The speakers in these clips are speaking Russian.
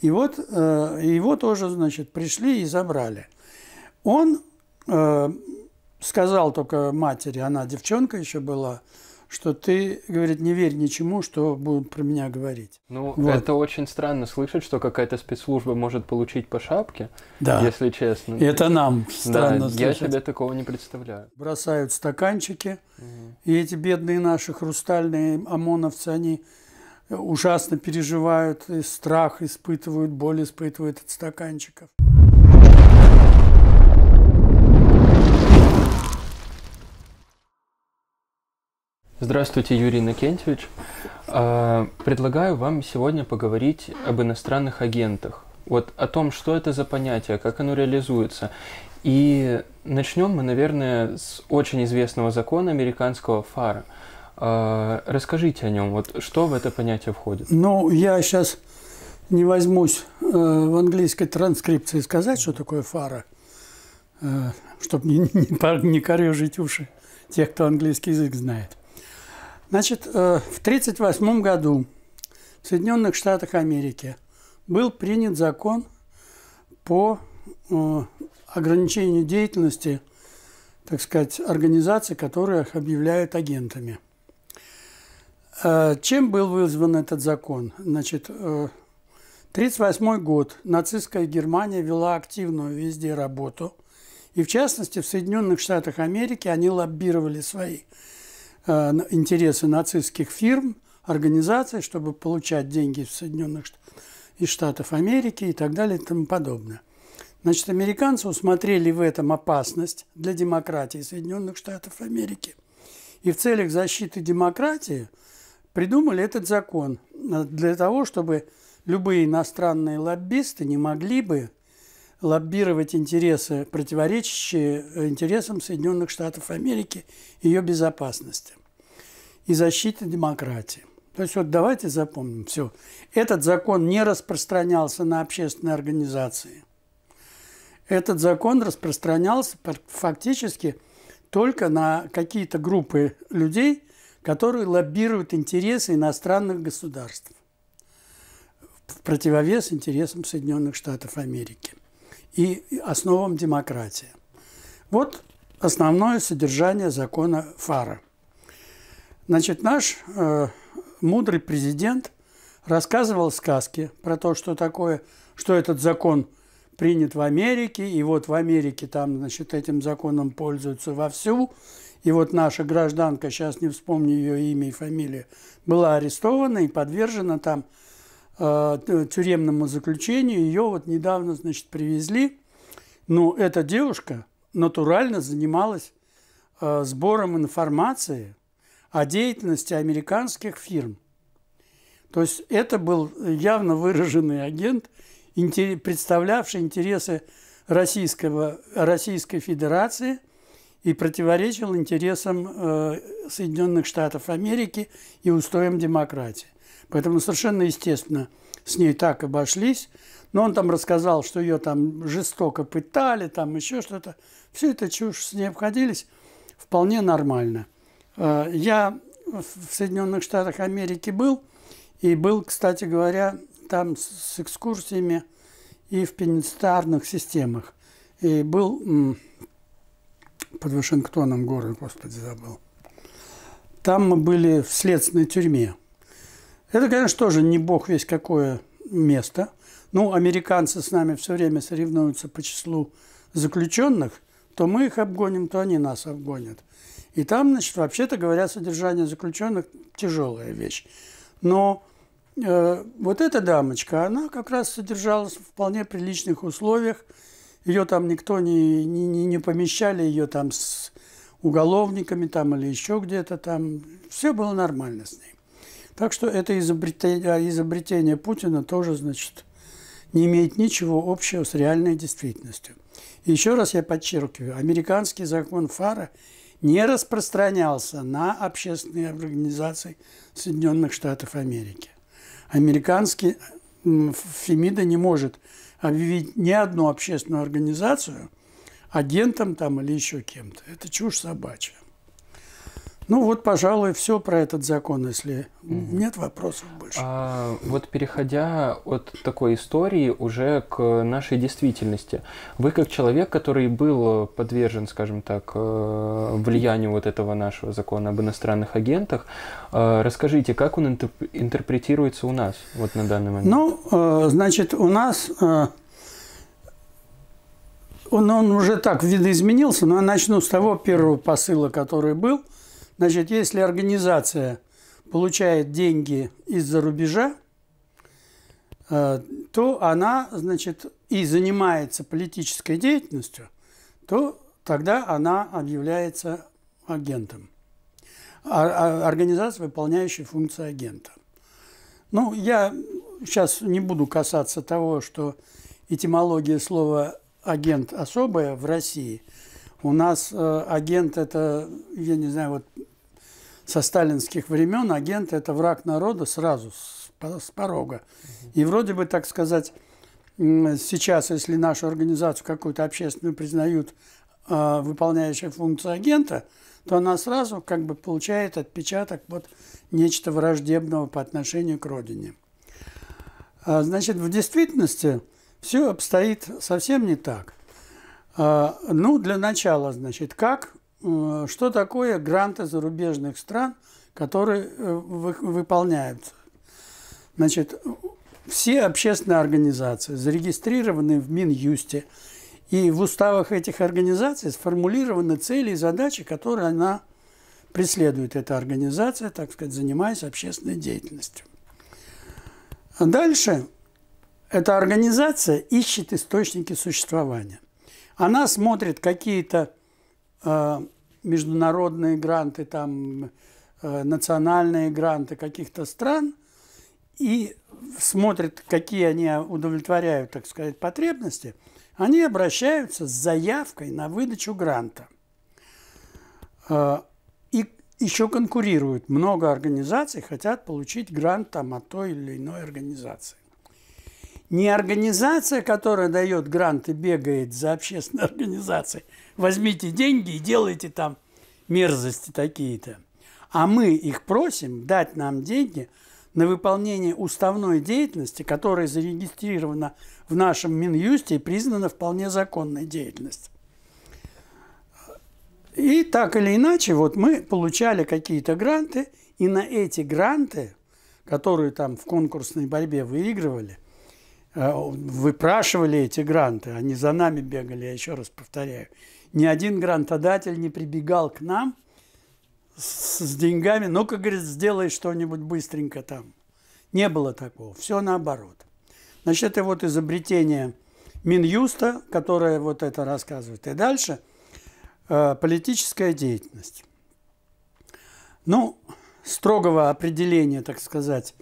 И вот э, его тоже, значит, пришли и забрали. Он э, сказал только матери, она девчонка еще была, что ты, говорит, не верь ничему, что будут про меня говорить. Ну, вот. это очень странно слышать, что какая-то спецслужба может получить по шапке, да. если честно. Это нам странно да, слышать. Я себе такого не представляю. Бросают стаканчики, угу. и эти бедные наши хрустальные ОМОНовцы, они ужасно переживают, и страх испытывают, боль испытывают от стаканчиков. Здравствуйте, Юрий Накентьевич. А, предлагаю вам сегодня поговорить об иностранных агентах. Вот о том, что это за понятие, как оно реализуется. И начнем мы, наверное, с очень известного закона американского ФАРа – а, расскажите о нем, вот что в это понятие входит? Ну, я сейчас не возьмусь э, в английской транскрипции сказать, что такое фара, э, чтобы не, не, не корежить уши тех, кто английский язык знает. Значит, э, в 1938 году в Соединенных Штатах Америки был принят закон по ограничению деятельности, так сказать, организаций, которые объявляют агентами – Э, чем был вызван этот закон? Значит, 1938 э, год. Нацистская Германия вела активную везде работу. И в частности, в Соединенных Штатах Америки они лоббировали свои э, интересы нацистских фирм, организаций, чтобы получать деньги из Соединенных Штатов Америки и так далее и тому подобное. Значит, американцы усмотрели в этом опасность для демократии Соединенных Штатов Америки. И в целях защиты демократии – придумали этот закон э, для того, чтобы любые иностранные лоббисты не могли бы лоббировать интересы, противоречащие э, интересам Соединенных Штатов Америки, ее безопасности и защиты демократии. То есть вот давайте запомним все. Этот закон не распространялся на общественные организации. Этот закон распространялся фактически только на какие-то группы людей, которые лоббируют интересы иностранных государств в противовес интересам Соединенных Штатов Америки и основам демократии. Вот основное содержание закона Фара. Значит, наш э, мудрый президент рассказывал сказки про то, что такое, что этот закон принят в Америке, и вот в Америке там, значит, этим законом пользуются вовсю, и вот наша гражданка, сейчас не вспомню ее имя и фамилия, была арестована и подвержена там э, тюремному заключению. Ее вот недавно, значит, привезли. Но ну, эта девушка натурально занималась э, сбором информации о деятельности американских фирм. То есть это был явно выраженный агент, представлявший интересы Российского, Российской Федерации – и противоречил интересам э, Соединенных Штатов Америки и устоям демократии. Поэтому совершенно естественно с ней так обошлись. Но он там рассказал, что ее там жестоко пытали, там еще что-то. Все это чушь с ней обходились вполне нормально. Э, я в Соединенных Штатах Америки был, и был, кстати говоря, там с экскурсиями и в пенитенциарных системах. И был под Вашингтоном город, господи, забыл. Там мы были в следственной тюрьме. Это, конечно, тоже не бог весь какое место. Ну, американцы с нами все время соревнуются по числу заключенных, то мы их обгоним, то они нас обгонят. И там, значит, вообще-то говоря, содержание заключенных тяжелая вещь. Но э, вот эта дамочка, она как раз содержалась в вполне приличных условиях – ее там никто не, не, не помещали, ее там с уголовниками там или еще где-то там. Все было нормально с ней. Так что это изобретение, а, изобретение Путина тоже, значит, не имеет ничего общего с реальной действительностью. еще раз я подчеркиваю, американский закон Фара не распространялся на общественные организации Соединенных Штатов Америки. Американский Фемида не может объявить ни одну общественную организацию агентом там или еще кем-то. Это чушь собачья. Ну вот, пожалуй, все про этот закон, если угу. нет вопросов больше. А, вот переходя от такой истории уже к нашей действительности, вы как человек, который был подвержен, скажем так, э, влиянию вот этого нашего закона об иностранных агентах, э, расскажите, как он интерпретируется у нас вот на данный момент? Ну, э, значит, у нас он, он уже так видоизменился, но я начну с того первого посыла, который был – Значит, если организация получает деньги из-за рубежа, э, то она, значит, и занимается политической деятельностью, то тогда она объявляется агентом, а, а организация, выполняющая функции агента. Ну, я сейчас не буду касаться того, что этимология слова «агент» особая в России. У нас э, агент – это, я не знаю, вот со сталинских времен агент – это враг народа сразу, с, порога. И вроде бы, так сказать, сейчас, если нашу организацию какую-то общественную признают а, выполняющей функцию агента, то она сразу как бы получает отпечаток вот нечто враждебного по отношению к родине. А, значит, в действительности все обстоит совсем не так. А, ну, для начала, значит, как Э, что такое гранты зарубежных стран, которые э, выполняются. Значит, все общественные организации зарегистрированы в Минюсте, и в уставах этих организаций сформулированы цели и задачи, которые она преследует, эта организация, так сказать, занимаясь общественной деятельностью. А дальше эта организация ищет источники существования. Она смотрит какие-то Э, международные гранты, там, э, национальные гранты каких-то стран и смотрят, какие они удовлетворяют, так сказать, потребности, они обращаются с заявкой на выдачу гранта. Э, и еще конкурируют. Много организаций хотят получить грант там, от той или иной организации не организация, которая дает гранты, бегает за общественной организацией. Возьмите деньги и делайте там мерзости такие-то. А мы их просим дать нам деньги на выполнение уставной деятельности, которая зарегистрирована в нашем Минюсте и признана вполне законной деятельностью. И так или иначе, вот мы получали какие-то гранты, и на эти гранты, которые там в конкурсной борьбе выигрывали – Э, выпрашивали эти гранты, они за нами бегали, я еще раз повторяю. Ни один грантодатель не прибегал к нам с, с деньгами, ну-ка, говорит, сделай что-нибудь быстренько там. Не было такого, все наоборот. Значит, это вот изобретение Минюста, которое вот это рассказывает. И дальше э, политическая деятельность. Ну, строгого определения, так сказать,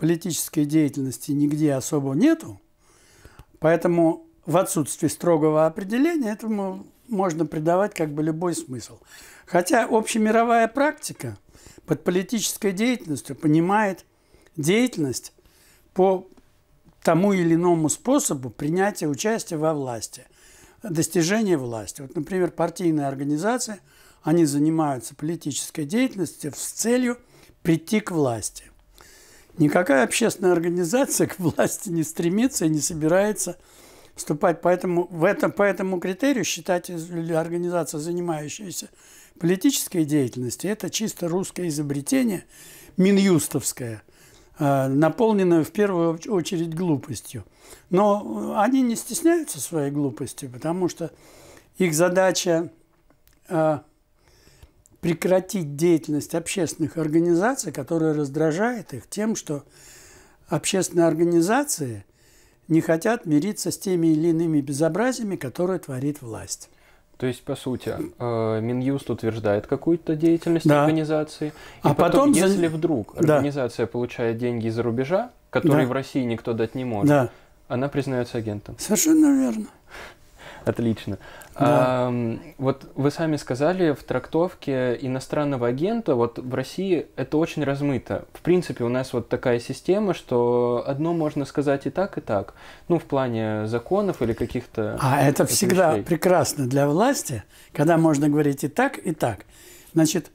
политической деятельности нигде особо нету, поэтому в отсутствии строгого определения этому можно придавать как бы любой смысл. Хотя общемировая практика под политической деятельностью понимает деятельность по тому или иному способу принятия участия во власти, достижения власти. Вот, например, партийные организации, они занимаются политической деятельностью с целью прийти к власти. Никакая общественная организация к власти не стремится и не собирается вступать. Поэтому в этом, по этому критерию считать организацию, занимающуюся политической деятельностью, это чисто русское изобретение, минюстовское, а, наполненное в первую очередь глупостью. Но они не стесняются своей глупости, потому что их задача а, прекратить деятельность общественных организаций, которая раздражает их тем, что общественные организации не хотят мириться с теми или иными безобразиями, которые творит власть. То есть, по сути, э, Минюст утверждает какую-то деятельность да. организации, и а потом, потом, если вдруг да. организация получает деньги из-за рубежа, которые да. в России никто дать не может, да. она признается агентом. Совершенно верно. Отлично. Да. А, вот вы сами сказали, в трактовке иностранного агента, вот в России это очень размыто. В принципе, у нас вот такая система, что одно можно сказать и так, и так. Ну, в плане законов или каких-то... А это всегда вещей. прекрасно для власти, когда можно говорить и так, и так. Значит,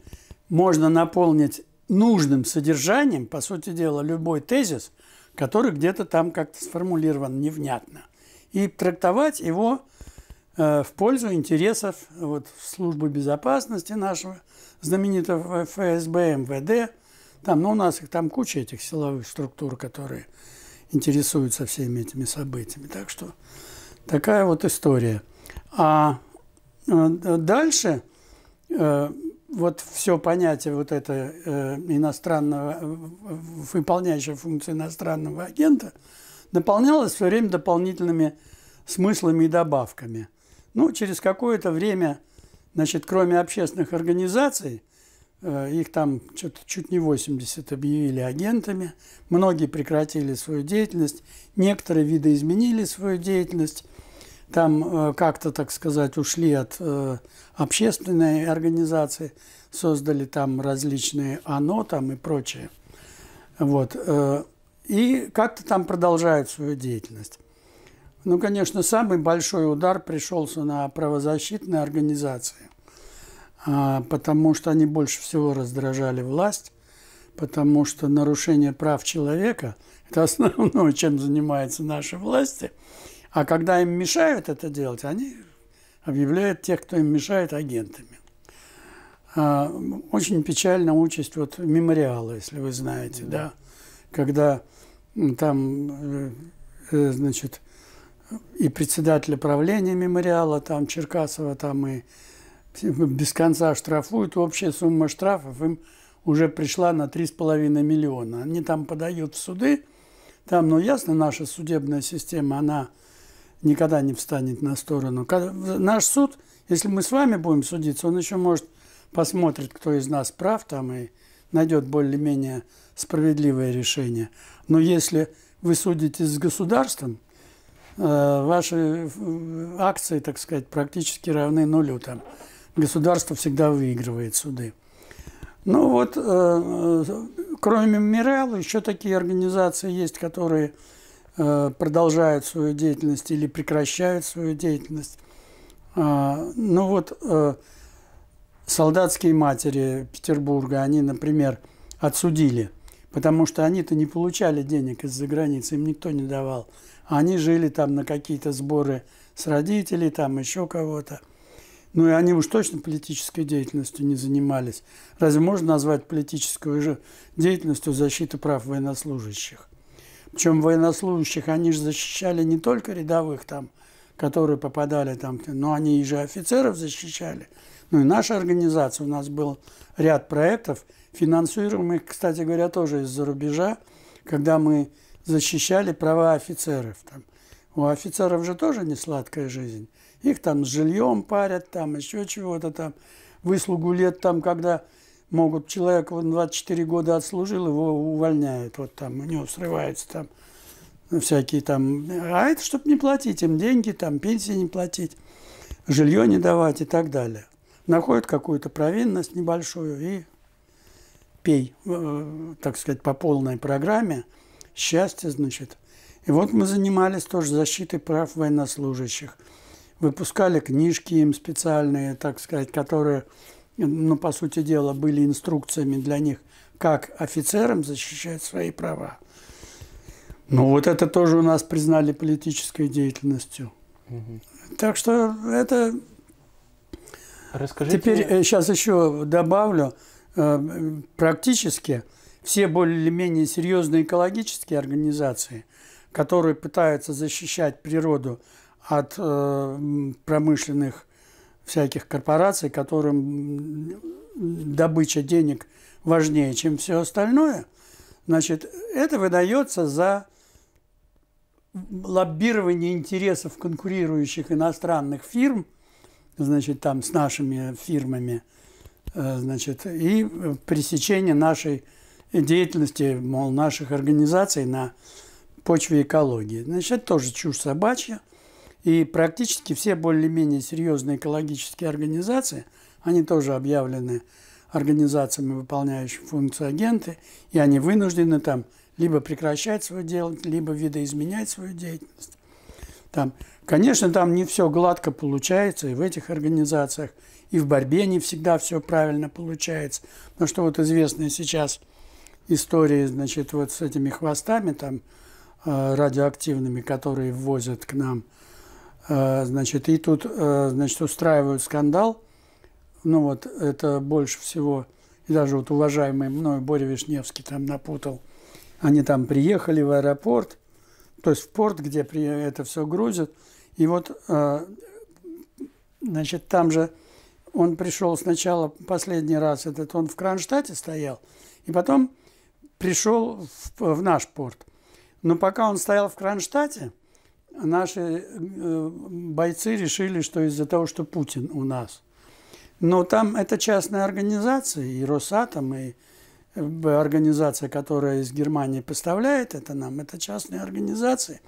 можно наполнить нужным содержанием, по сути дела, любой тезис, который где-то там как-то сформулирован невнятно, и трактовать его Э, в пользу интересов вот, службы безопасности нашего знаменитого ФСБ, МВД. Там, ну, у нас их там куча этих силовых структур, которые интересуются всеми этими событиями. Так что такая вот история. А э, дальше э, вот все понятие вот это э, иностранного, выполняющего функции иностранного агента, наполнялось все время дополнительными смыслами и добавками. Ну, через какое-то время, значит, кроме общественных организаций, э, их там чуть не 80 объявили агентами, многие прекратили свою деятельность, некоторые видоизменили свою деятельность, там э, как-то, так сказать, ушли от э, общественной организации, создали там различные ОНО там и прочее. Вот. И как-то там продолжают свою деятельность. Ну, конечно, самый большой удар пришелся на правозащитные организации, а, потому что они больше всего раздражали власть, потому что нарушение прав человека – это основное, чем занимаются наши власти. А когда им мешают это делать, они объявляют тех, кто им мешает, агентами. А, очень печальная участь вот мемориала, если вы знаете, да, когда там, э, э, значит, и председателя правления мемориала, там Черкасова, там и без конца штрафуют. Общая сумма штрафов им уже пришла на 3,5 миллиона. Они там подают в суды. Там, ну, ясно, наша судебная система, она никогда не встанет на сторону. Наш суд, если мы с вами будем судиться, он еще может посмотрит, кто из нас прав там и найдет более-менее справедливое решение. Но если вы судитесь с государством, Э, ваши э, акции, так сказать, практически равны нулю. Там. Государство всегда выигрывает суды. Ну вот, э, кроме Мирал еще такие организации есть, которые продолжают свою деятельность или прекращают свою деятельность. А, ну вот, солдатские матери Петербурга, они, например, отсудили, потому что они-то не получали денег из-за границы, им никто не давал. Они жили там на какие-то сборы с родителей, там еще кого-то. Ну и они уж точно политической деятельностью не занимались. Разве можно назвать политической же деятельностью защиты прав военнослужащих? Причем военнослужащих они же защищали не только рядовых там, которые попадали там, но они и же офицеров защищали. Ну и наша организация, у нас был ряд проектов, финансируемых, кстати говоря, тоже из-за рубежа, когда мы защищали права офицеров. Там. У офицеров же тоже не сладкая жизнь. Их там с жильем парят, там еще чего-то там. Выслугу лет там, когда могут человек 24 года отслужил, его увольняют. Вот там у него срывается там ну, всякие там... А это чтобы не платить им деньги, там пенсии не платить, жилье не давать и так далее. Находят какую-то провинность небольшую и пей, э, так сказать, по полной программе – счастье, значит. И вот мы занимались тоже защитой прав военнослужащих. Выпускали книжки им специальные, так сказать, которые, ну, по сути дела, были инструкциями для них, как офицерам защищать свои права. Ну, вот это тоже у нас признали политической деятельностью. Угу. Так что это... Расскажите... Теперь, сейчас э, еще добавлю, э, практически все более-менее или серьезные экологические организации, которые пытаются защищать природу от э, промышленных всяких корпораций, которым добыча денег важнее, чем все остальное, значит, это выдается за лоббирование интересов конкурирующих иностранных фирм, значит, там с нашими фирмами, э, значит, и э, пресечение нашей деятельности мол, наших организаций на почве экологии. Значит, это тоже чушь собачья. И практически все более-менее серьезные экологические организации, они тоже объявлены организациями, выполняющими функцию агенты, и они вынуждены там либо прекращать свое дело, либо видоизменять свою деятельность. Там, конечно, там не все гладко получается и в этих организациях, и в борьбе не всегда все правильно получается. Но что вот известно сейчас – истории, значит, вот с этими хвостами там э, радиоактивными, которые ввозят к нам, э, значит, и тут, э, значит, устраивают скандал. Ну вот, это больше всего, и даже вот уважаемый мной Боря Вишневский там напутал. Они там приехали в аэропорт, то есть в порт, где это все грузят. И вот, значит, там же он пришел сначала, последний раз этот, он в Кронштадте стоял, и потом пришел в, в наш порт. Но пока он стоял в Кронштадте, наши э, бойцы решили, что из-за того, что Путин у нас. Но там это частная организация, и Росатом, и э, организация, которая из Германии поставляет это нам, это частная организация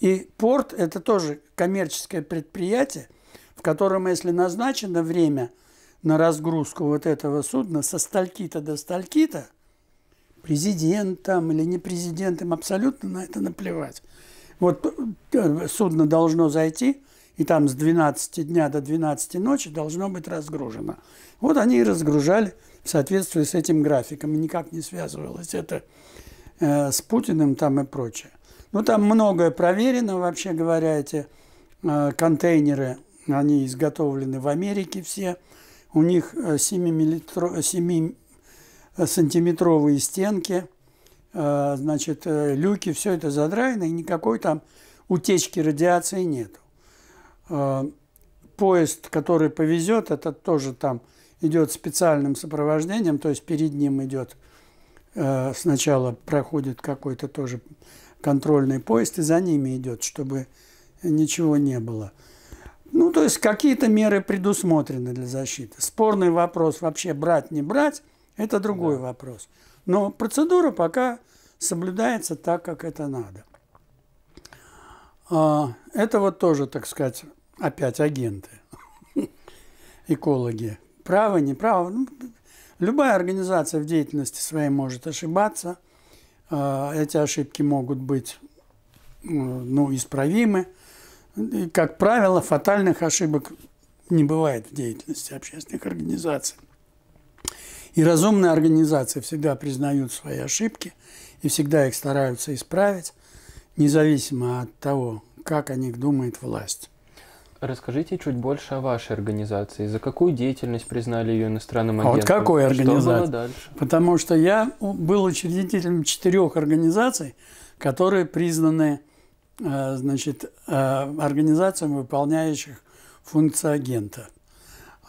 И порт – это тоже коммерческое предприятие, в котором, если назначено время на разгрузку вот этого судна со стальки-то до стальки-то, президентом или не президентом, абсолютно на это наплевать. Вот э, судно должно зайти, и там с 12 дня до 12 ночи должно быть разгружено. Вот они и разгружали в соответствии с этим графиком, и никак не связывалось это э, с Путиным там и прочее. Ну, там многое проверено, вообще говоря, эти э, контейнеры, они изготовлены в Америке все, у них 7-миллиметровый сантиметровые стенки, э, значит, э, люки, все это задраено, и никакой там утечки радиации нету. Э, поезд, который повезет, это тоже там идет специальным сопровождением, то есть перед ним идет сначала проходит какой-то тоже контрольный поезд, и за ними идет, чтобы ничего не было. Ну, то есть какие-то меры предусмотрены для защиты. Спорный вопрос вообще брать, не брать – это другой да. вопрос. Но процедура пока соблюдается так, как это надо. А, это вот тоже, так сказать, опять агенты, экологи. Право, не право? Ну, любая организация в деятельности своей может ошибаться. А, эти ошибки могут быть э, ну, исправимы. И, как правило, фатальных ошибок не бывает в деятельности общественных организаций. И разумные организации всегда признают свои ошибки и всегда их стараются исправить, независимо от того, как о них думает власть. Расскажите чуть больше о вашей организации. За какую деятельность признали ее иностранным агентом? А вот какой организации? Что было дальше? Потому что я был учредителем четырех организаций, которые признаны э, значит, э, организациями, выполняющих функции агента.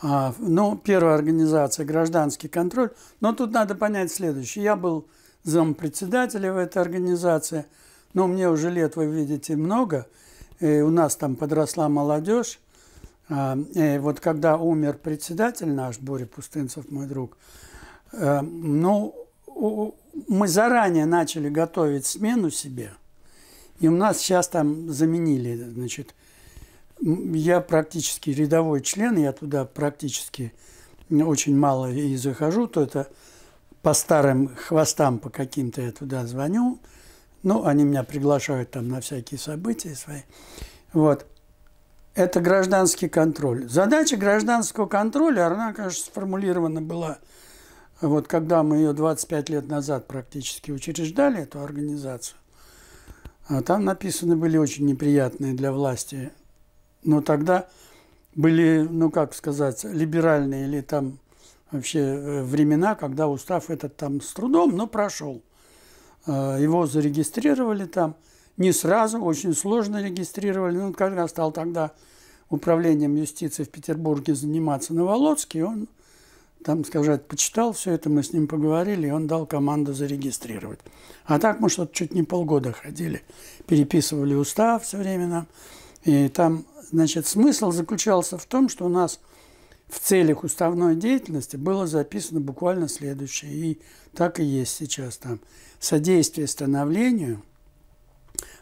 А, ну, первая организация «Гражданский контроль». Но тут надо понять следующее. Я был зампредседателя в этой организации, но мне уже лет, вы видите, много. И у нас там подросла молодежь. А, и вот когда умер председатель наш, Боря Пустынцев, мой друг, э, ну, мы заранее начали готовить смену себе. И у нас сейчас там заменили, значит, я практически рядовой член, я туда практически очень мало и захожу, то это по старым хвостам по каким-то я туда звоню. Ну, они меня приглашают там на всякие события свои. Вот. Это гражданский контроль. Задача гражданского контроля, она, конечно, сформулирована была, вот когда мы ее 25 лет назад практически учреждали, эту организацию. А там написаны были очень неприятные для власти но тогда были, ну как сказать, либеральные или там вообще э, времена, когда устав этот там с трудом, но прошел. Э, его зарегистрировали там не сразу, очень сложно регистрировали. Ну, когда стал тогда управлением юстиции в Петербурге заниматься Новолоцкий, он там, сказать, почитал все это, мы с ним поговорили, и он дал команду зарегистрировать. А так мы что-то чуть не полгода ходили, переписывали устав все время нам, и там Значит, смысл заключался в том, что у нас в целях уставной деятельности было записано буквально следующее, и так и есть сейчас там. Содействие становлению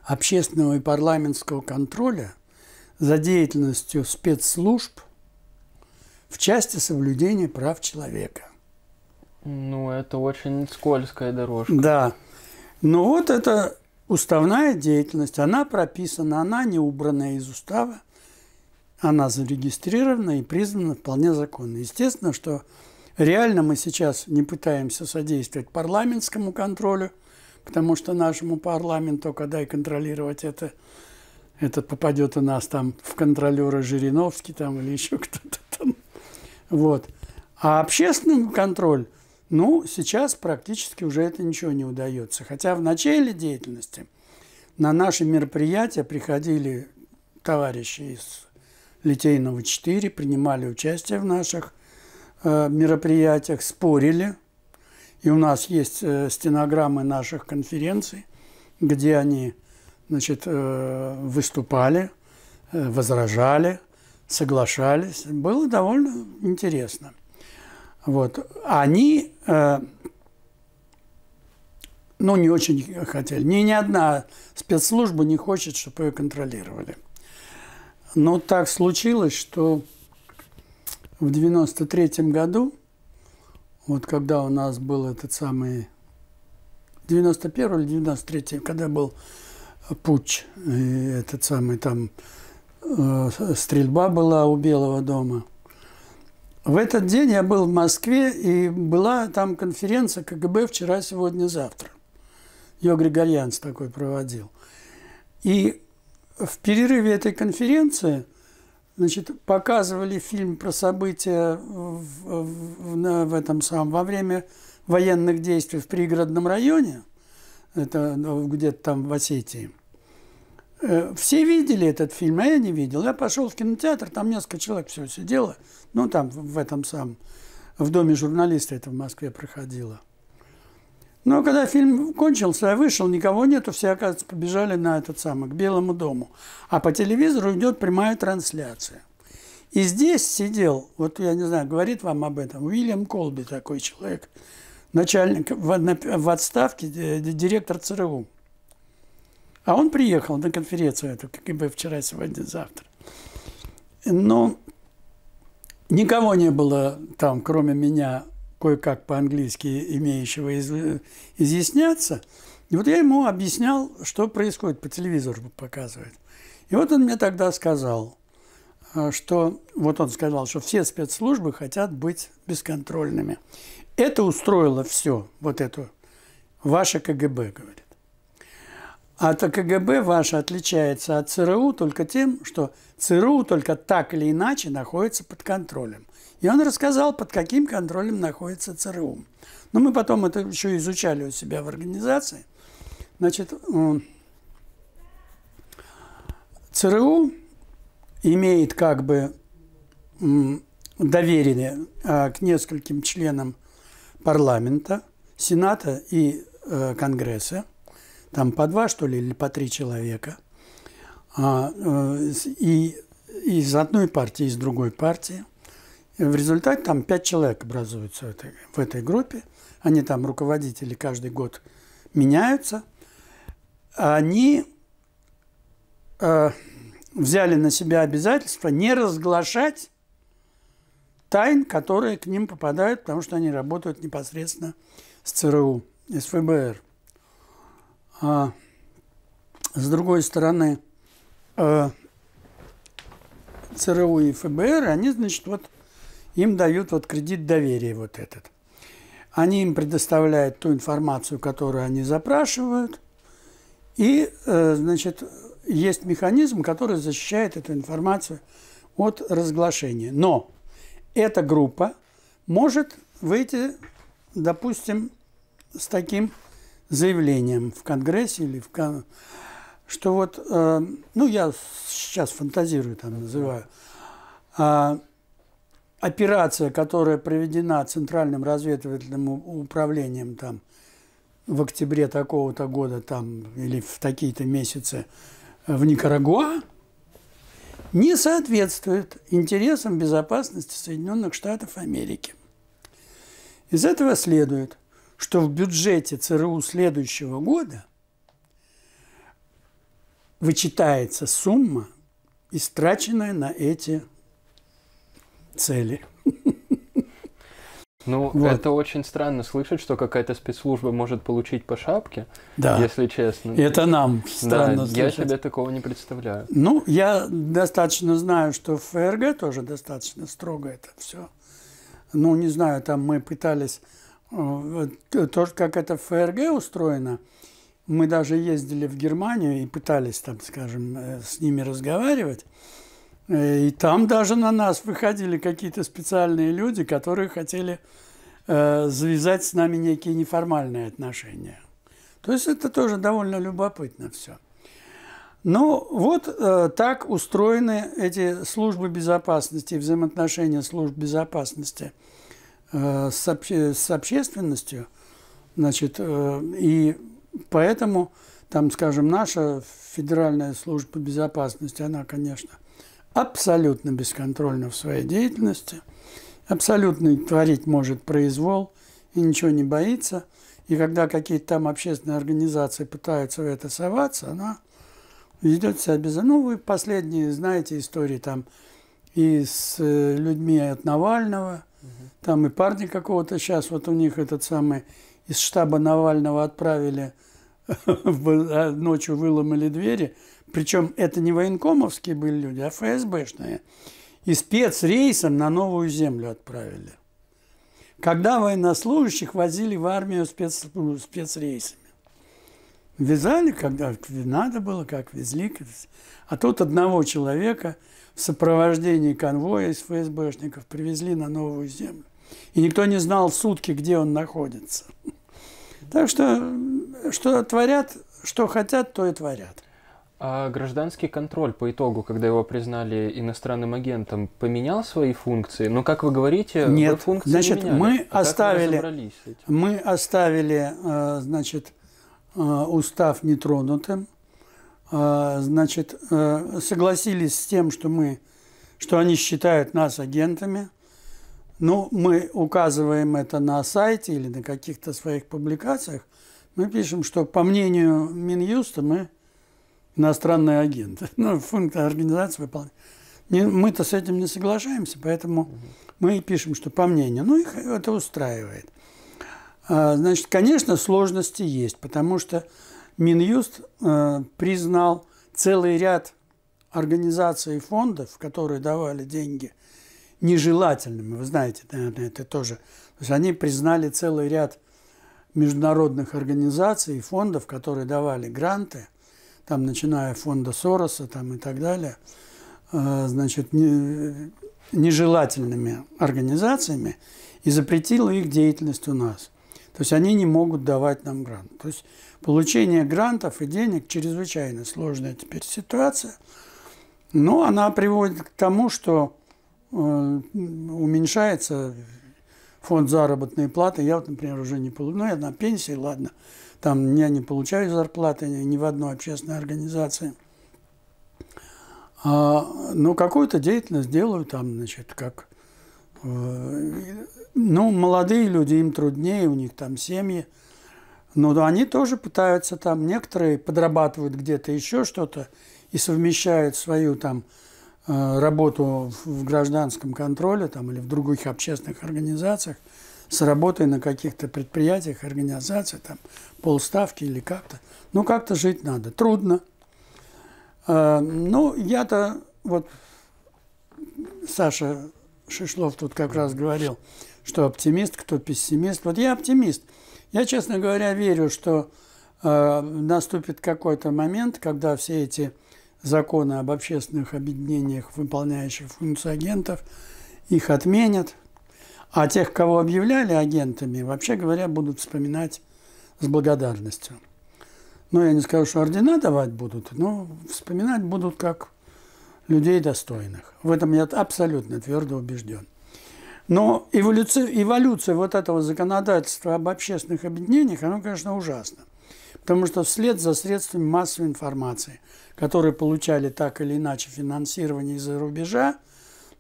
общественного и парламентского контроля за деятельностью спецслужб в части соблюдения прав человека. Ну, это очень скользкая дорожка. Да. Но вот это уставная деятельность, она прописана, она не убрана из устава она зарегистрирована и признана вполне законной. Естественно, что реально мы сейчас не пытаемся содействовать парламентскому контролю, потому что нашему парламенту, когда и контролировать это, это попадет у нас там в контролера Жириновский там или еще кто-то там. Вот. А общественный контроль, ну, сейчас практически уже это ничего не удается. Хотя в начале деятельности на наши мероприятия приходили товарищи из Литейного 4, принимали участие в наших э, мероприятиях, спорили. И у нас есть э, стенограммы наших конференций, где они значит, э, выступали, возражали, соглашались. Было довольно интересно. Вот. Они ну, не очень хотели. Ни, ни одна спецслужба не хочет, чтобы ее контролировали. Но так случилось, что в 93 году, вот когда у нас был этот самый 91 или 93, когда был путч, и этот самый там э, стрельба была у Белого дома. В этот день я был в Москве, и была там конференция КГБ «Вчера, сегодня, завтра». Ее Григорьянц такой проводил. И в перерыве этой конференции значит, показывали фильм про события в, в, в, в этом самом, во время военных действий в пригородном районе, это ну, где-то там в Осетии. Э, все видели этот фильм, а я не видел. Я пошел в кинотеатр, там несколько человек все сидело. Ну, там в этом самом, в доме журналиста это в Москве проходило. Но когда фильм кончился, я а вышел, никого нету, все, оказывается, побежали на этот самый, к Белому дому. А по телевизору идет прямая трансляция. И здесь сидел, вот я не знаю, говорит вам об этом, Уильям Колби такой человек, начальник в отставке, э, директор ЦРУ. А он приехал на конференцию эту, как бы вчера, сегодня, завтра. Но никого не было там, кроме меня, кое-как по-английски имеющего из, изъясняться. И вот я ему объяснял, что происходит, по телевизору показывает. И вот он мне тогда сказал, э, что вот он сказал, что все спецслужбы хотят быть бесконтрольными. Это устроило все, вот эту, ваше КГБ, говорит. А то КГБ ваше отличается от ЦРУ только тем, что ЦРУ только так или иначе находится под контролем. И он рассказал, под каким контролем находится ЦРУ. Но мы потом это еще изучали у себя в организации. Значит, ЦРУ имеет как бы доверие а, к нескольким членам парламента, Сената и э, Конгресса. Там по два, что ли, или по три человека. А, э, и из одной партии, из другой партии – в результате там пять человек образуются в этой, в этой группе. Они там, руководители, каждый год меняются. Они э, взяли на себя обязательство не разглашать тайн, которые к ним попадают, потому что они работают непосредственно с ЦРУ, с ФБР. А, с другой стороны, э, ЦРУ и ФБР, они, значит, вот им дают вот кредит доверия вот этот. Они им предоставляют ту информацию, которую они запрашивают, и, э, значит, есть механизм, который защищает эту информацию от разглашения. Но эта группа может выйти, допустим, с таким заявлением в Конгрессе или в кон... что вот, э, ну я сейчас фантазирую там называю, э, операция, которая проведена Центральным разведывательным управлением там в октябре такого-то года там или в такие-то месяцы э, в Никарагуа, не соответствует интересам безопасности Соединенных Штатов Америки. Из этого следует, что в бюджете ЦРУ следующего года вычитается сумма, истраченная на эти цели. Ну, вот. это очень странно слышать, что какая-то спецслужба может получить по шапке, да. если честно. Это нам странно да, слышать. Я себе такого не представляю. Ну, я достаточно знаю, что в ФРГ тоже достаточно строго это все. Ну, не знаю, там мы пытались... Э, то, как это в ФРГ устроено, мы даже ездили в Германию и пытались там, скажем, э, с ними разговаривать. Э, и там даже на нас выходили какие-то специальные люди, которые хотели э, завязать с нами некие неформальные отношения. То есть это тоже довольно любопытно все. Ну, вот э, так устроены эти службы безопасности, взаимоотношения служб безопасности э, с, обще с общественностью. Значит, э, и поэтому, там, скажем, наша Федеральная служба безопасности, она, конечно, абсолютно бесконтрольна в своей деятельности, абсолютно творить может произвол и ничего не боится. И когда какие-то там общественные организации пытаются в это соваться, она ведет себя без. Ну, вы последние знаете истории там и с э, людьми от Навального, угу. там и парни какого-то сейчас, вот у них этот самый из штаба Навального отправили, э, ночью выломали двери, причем это не военкомовские были люди, а ФСБшные. И спецрейсом на новую землю отправили. Когда военнослужащих возили в армию спец, ну, спецрейсами. Вязали, когда надо было, как везли. А тут одного человека в сопровождении конвоя из ФСБшников привезли на новую землю. И никто не знал сутки, где он находится. Так что, что творят, что хотят, то и творят. А гражданский контроль по итогу, когда его признали иностранным агентом, поменял свои функции? Но, ну, как вы говорите, Нет. Вы функции значит, не меняли. мы а оставили, мы оставили, э, значит, э, устав нетронутым, э, значит, согласились с тем, что мы, что они считают нас агентами. Ну, мы указываем это на сайте или на каких-то своих публикациях. Мы пишем, что по мнению Минюста мы – иностранный агент, Ну, функция организации выполняет. Мы-то с этим не соглашаемся, поэтому мы и пишем, что по мнению. Ну, их это устраивает. А, значит, конечно, сложности есть, потому что Минюст э, признал целый ряд организаций и фондов, которые давали деньги, нежелательными. Вы знаете, наверное, это тоже. То есть они признали целый ряд международных организаций и фондов, которые давали гранты – там, начиная фонда Сороса там, и так далее, э, значит, нежелательными организациями и запретила их деятельность у нас. То есть они не могут давать нам грант. То есть получение грантов и денег – чрезвычайно сложная теперь ситуация. Но она приводит к тому, что э, уменьшается фонд заработной платы. Я вот, например, уже не получаю, ну, я на пенсии, ладно, там я не получаю зарплаты ни в одной общественной организации. А, но какую-то деятельность делаю там, значит, как... Э, ну, молодые люди, им труднее, у них там семьи. Но они тоже пытаются там, некоторые подрабатывают где-то еще что-то и совмещают свою там Э, работу в гражданском контроле там, или в других общественных организациях с работой на каких-то предприятиях, организациях, там, полставки или как-то. Ну, как-то жить надо. Трудно. Э, ну, я-то, вот Саша Шишлов тут как раз говорил, что оптимист, кто пессимист. Вот я оптимист. Я, честно говоря, верю, что э, наступит какой-то момент, когда все эти закона об общественных объединениях, выполняющих функцию агентов, их отменят, а тех, кого объявляли агентами, вообще говоря, будут вспоминать с благодарностью. Но ну, я не скажу, что ордена давать будут, но вспоминать будут как людей достойных. В этом я абсолютно твердо убежден. Но эволюция, эволюция вот этого законодательства об общественных объединениях, оно, конечно, ужасно. Потому что вслед за средствами массовой информации – которые получали так или иначе финансирование из-за рубежа,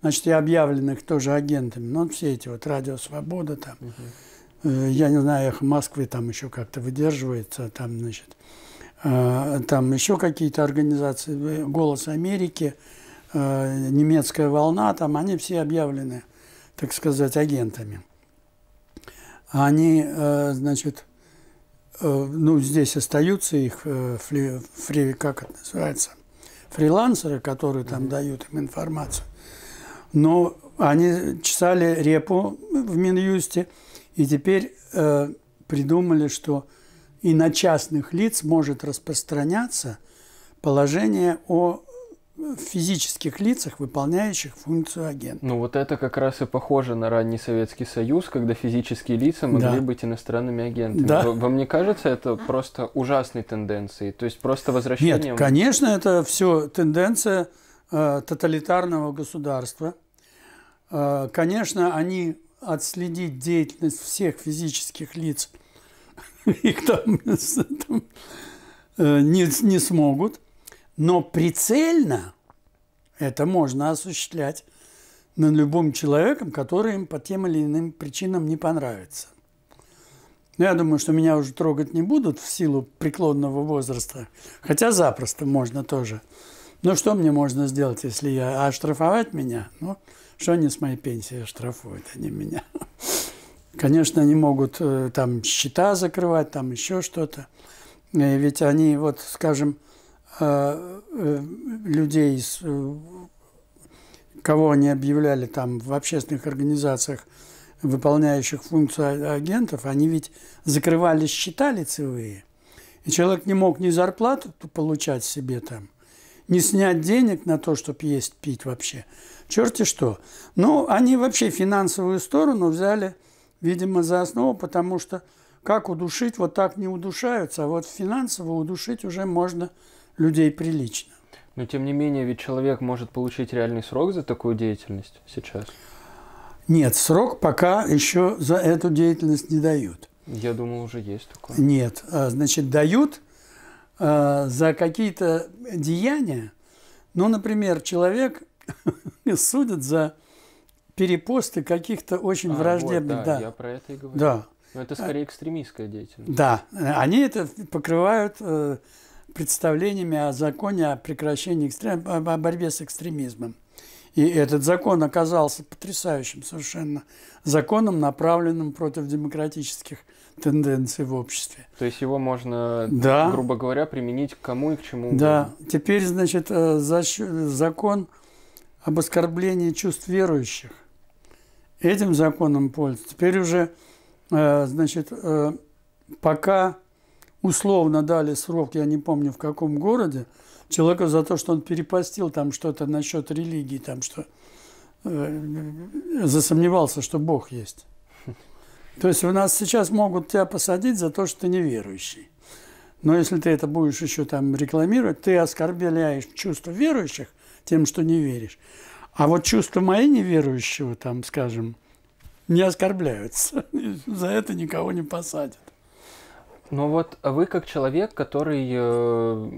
значит, и объявленных тоже агентами, ну, все эти вот «Радио Свобода», там, угу. э, я не знаю, «Эхо Москвы» там еще как-то выдерживается, там, значит, э, там еще какие-то организации, э, «Голос Америки», э, «Немецкая волна», там, они все объявлены, так сказать, агентами. Они, э, значит, Э, ну, здесь остаются их э, фри, фри, как это называется, фрилансеры, которые там дают им информацию. Но они чесали репу в Минюсте и теперь э, придумали, что и на частных лиц может распространяться положение о физических лицах, выполняющих функцию агента. Ну вот это как раз и похоже на ранний Советский Союз, когда физические лица могли да. быть иностранными агентами. Да. Вам не кажется это просто ужасной тенденцией? То есть просто возвращение... Нет, конечно, это все тенденция э, тоталитарного государства. Э, конечно, они отследить деятельность всех физических лиц их там, там э, не, не смогут но прицельно это можно осуществлять над любым человеком, который им по тем или иным причинам не понравится. Но ну, я думаю, что меня уже трогать не будут в силу преклонного возраста, хотя запросто можно тоже. Но что мне можно сделать, если я... А оштрафовать меня? Ну, что они с моей пенсии оштрафуют, они а меня. Конечно, они могут э, там счета закрывать, там еще что-то. Э, ведь они, вот, скажем, Э, э, людей, э, кого они объявляли там в общественных организациях, выполняющих функцию а, агентов, они ведь закрывали счета лицевые. И человек не мог ни зарплату получать себе там, ни снять денег на то, чтобы есть, пить вообще. Черти что. Ну, они вообще финансовую сторону взяли, видимо, за основу, потому что как удушить, вот так не удушаются, а вот финансово удушить уже можно людей прилично. Но тем не менее, ведь человек может получить реальный срок за такую деятельность сейчас. Нет, срок пока еще за эту деятельность не дают. Я думал, уже есть такое. Нет, а, значит, дают а, за какие-то деяния. Ну, например, человек судят за перепосты каких-то очень а, враждебных. Вот, да, да, я про это и говорю. Да. Но это а скорее экстремистская деятельность. Да, они это покрывают э, представлениями о законе о прекращении экстрем... о борьбе с экстремизмом. И этот закон оказался потрясающим совершенно законом, направленным против демократических тенденций в обществе. То есть его можно, да. грубо говоря, применить к кому и к чему. Да. Угодно. Теперь, значит, э, закон об оскорблении чувств верующих. Этим законом пользуются. Теперь уже, э, значит, э, пока условно дали срок, я не помню в каком городе, человеку за то, что он перепостил там что-то насчет религии, там что э, засомневался, что Бог есть. То есть у нас сейчас могут тебя посадить за то, что ты неверующий. Но если ты это будешь еще там рекламировать, ты оскорбляешь чувство верующих тем, что не веришь. А вот чувства мои неверующего, там, скажем, не оскорбляются. За это никого не посадят. Но вот вы как человек, который э,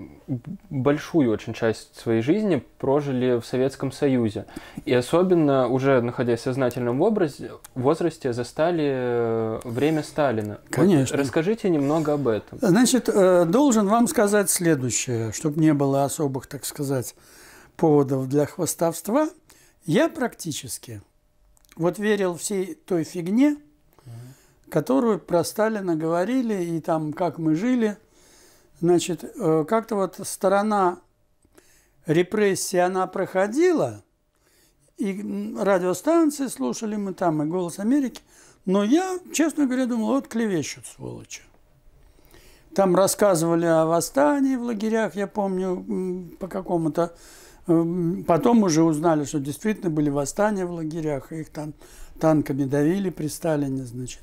большую очень часть своей жизни прожили в Советском Союзе, и особенно уже находясь в сознательном образе, возрасте застали э, время Сталина. Конечно. Вот расскажите немного об этом. Значит, э, должен вам сказать следующее, чтобы не было особых, так сказать, поводов для хвастовства. Я практически вот верил всей той фигне, которую про Сталина говорили и там, как мы жили. Значит, э, как-то вот сторона репрессии, она проходила, и радиостанции слушали мы там, и «Голос Америки», но я, честно говоря, думал, вот клевещут, сволочи. Там рассказывали о восстании в лагерях, я помню, по какому-то... Эм, потом уже узнали, что действительно были восстания в лагерях, их там танками давили при Сталине, значит.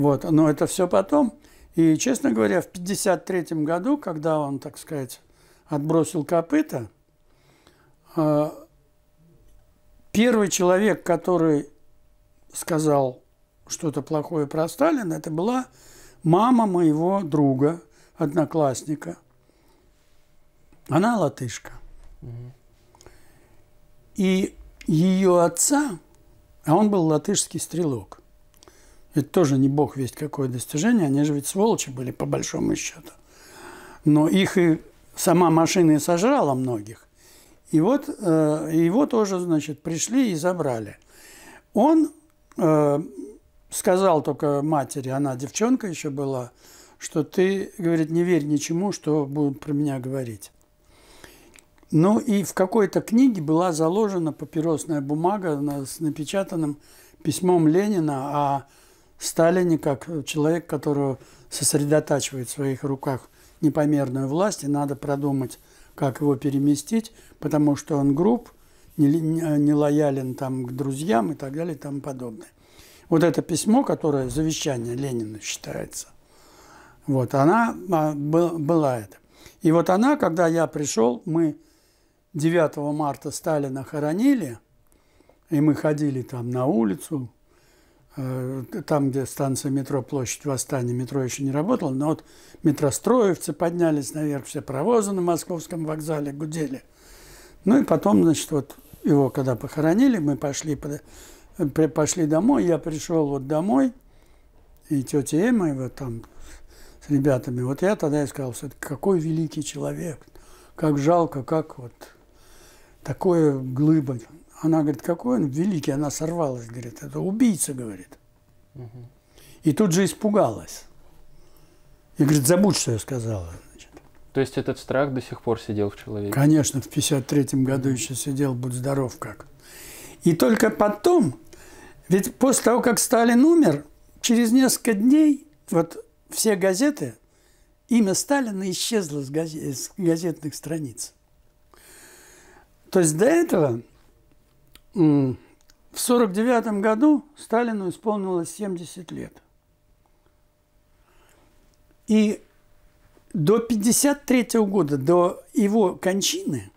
Вот, но это все потом. И, честно говоря, в 1953 году, когда он, так сказать, отбросил копыта, а, первый человек, который сказал что-то плохое про Сталина, это была мама моего друга, одноклассника. Она латышка. И ее отца, а он был латышский стрелок, это тоже не бог весть какое достижение, они же ведь сволочи были по большому счету. Но их и сама машина и сожрала многих. И вот э, его тоже, значит, пришли и забрали. Он э, сказал только матери, она девчонка еще была, что ты, говорит, не верь ничему, что будут про меня говорить. Ну и в какой-то книге была заложена папиросная бумага с напечатанным письмом Ленина о а Сталине как человек, которого сосредотачивает в своих руках непомерную власть, и надо продумать, как его переместить, потому что он груб, не лоялен там к друзьям и так далее и тому подобное. Вот это письмо, которое завещание Ленина считается, вот она а, была это. И вот она, когда я пришел, мы 9 марта Сталина хоронили, и мы ходили там на улицу, Э, там, где станция метро, площадь Восстания, метро еще не работало, но вот метростроевцы поднялись наверх, все провозы на московском вокзале гудели. Ну и потом, значит, вот его когда похоронили, мы пошли, пошли домой, я пришел вот домой, и тетя Эма его там с ребятами, вот я тогда и сказал, что какой великий человек, как жалко, как вот такое глыба. Она говорит, какой он великий, она сорвалась, говорит, это убийца, говорит. И тут же испугалась. И говорит, забудь, что я сказала. Значит. То есть этот страх до сих пор сидел в человеке? Конечно, в 53 году еще сидел, будь здоров как. И только потом, ведь после того, как Сталин умер, через несколько дней вот все газеты, имя Сталина исчезло с газетных страниц. То есть до этого в 1949 году Сталину исполнилось 70 лет. И до 1953 года, до его кончины,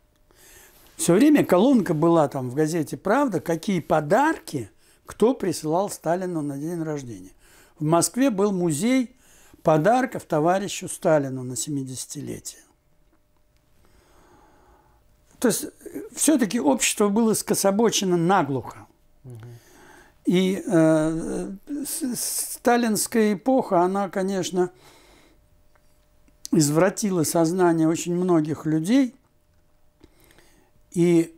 все время колонка была там в газете «Правда», какие подарки кто присылал Сталину на день рождения. В Москве был музей подарков товарищу Сталину на 70-летие. То есть все-таки общество было скособочено наглухо. И э, сталинская эпоха, она, конечно, извратила сознание очень многих людей. И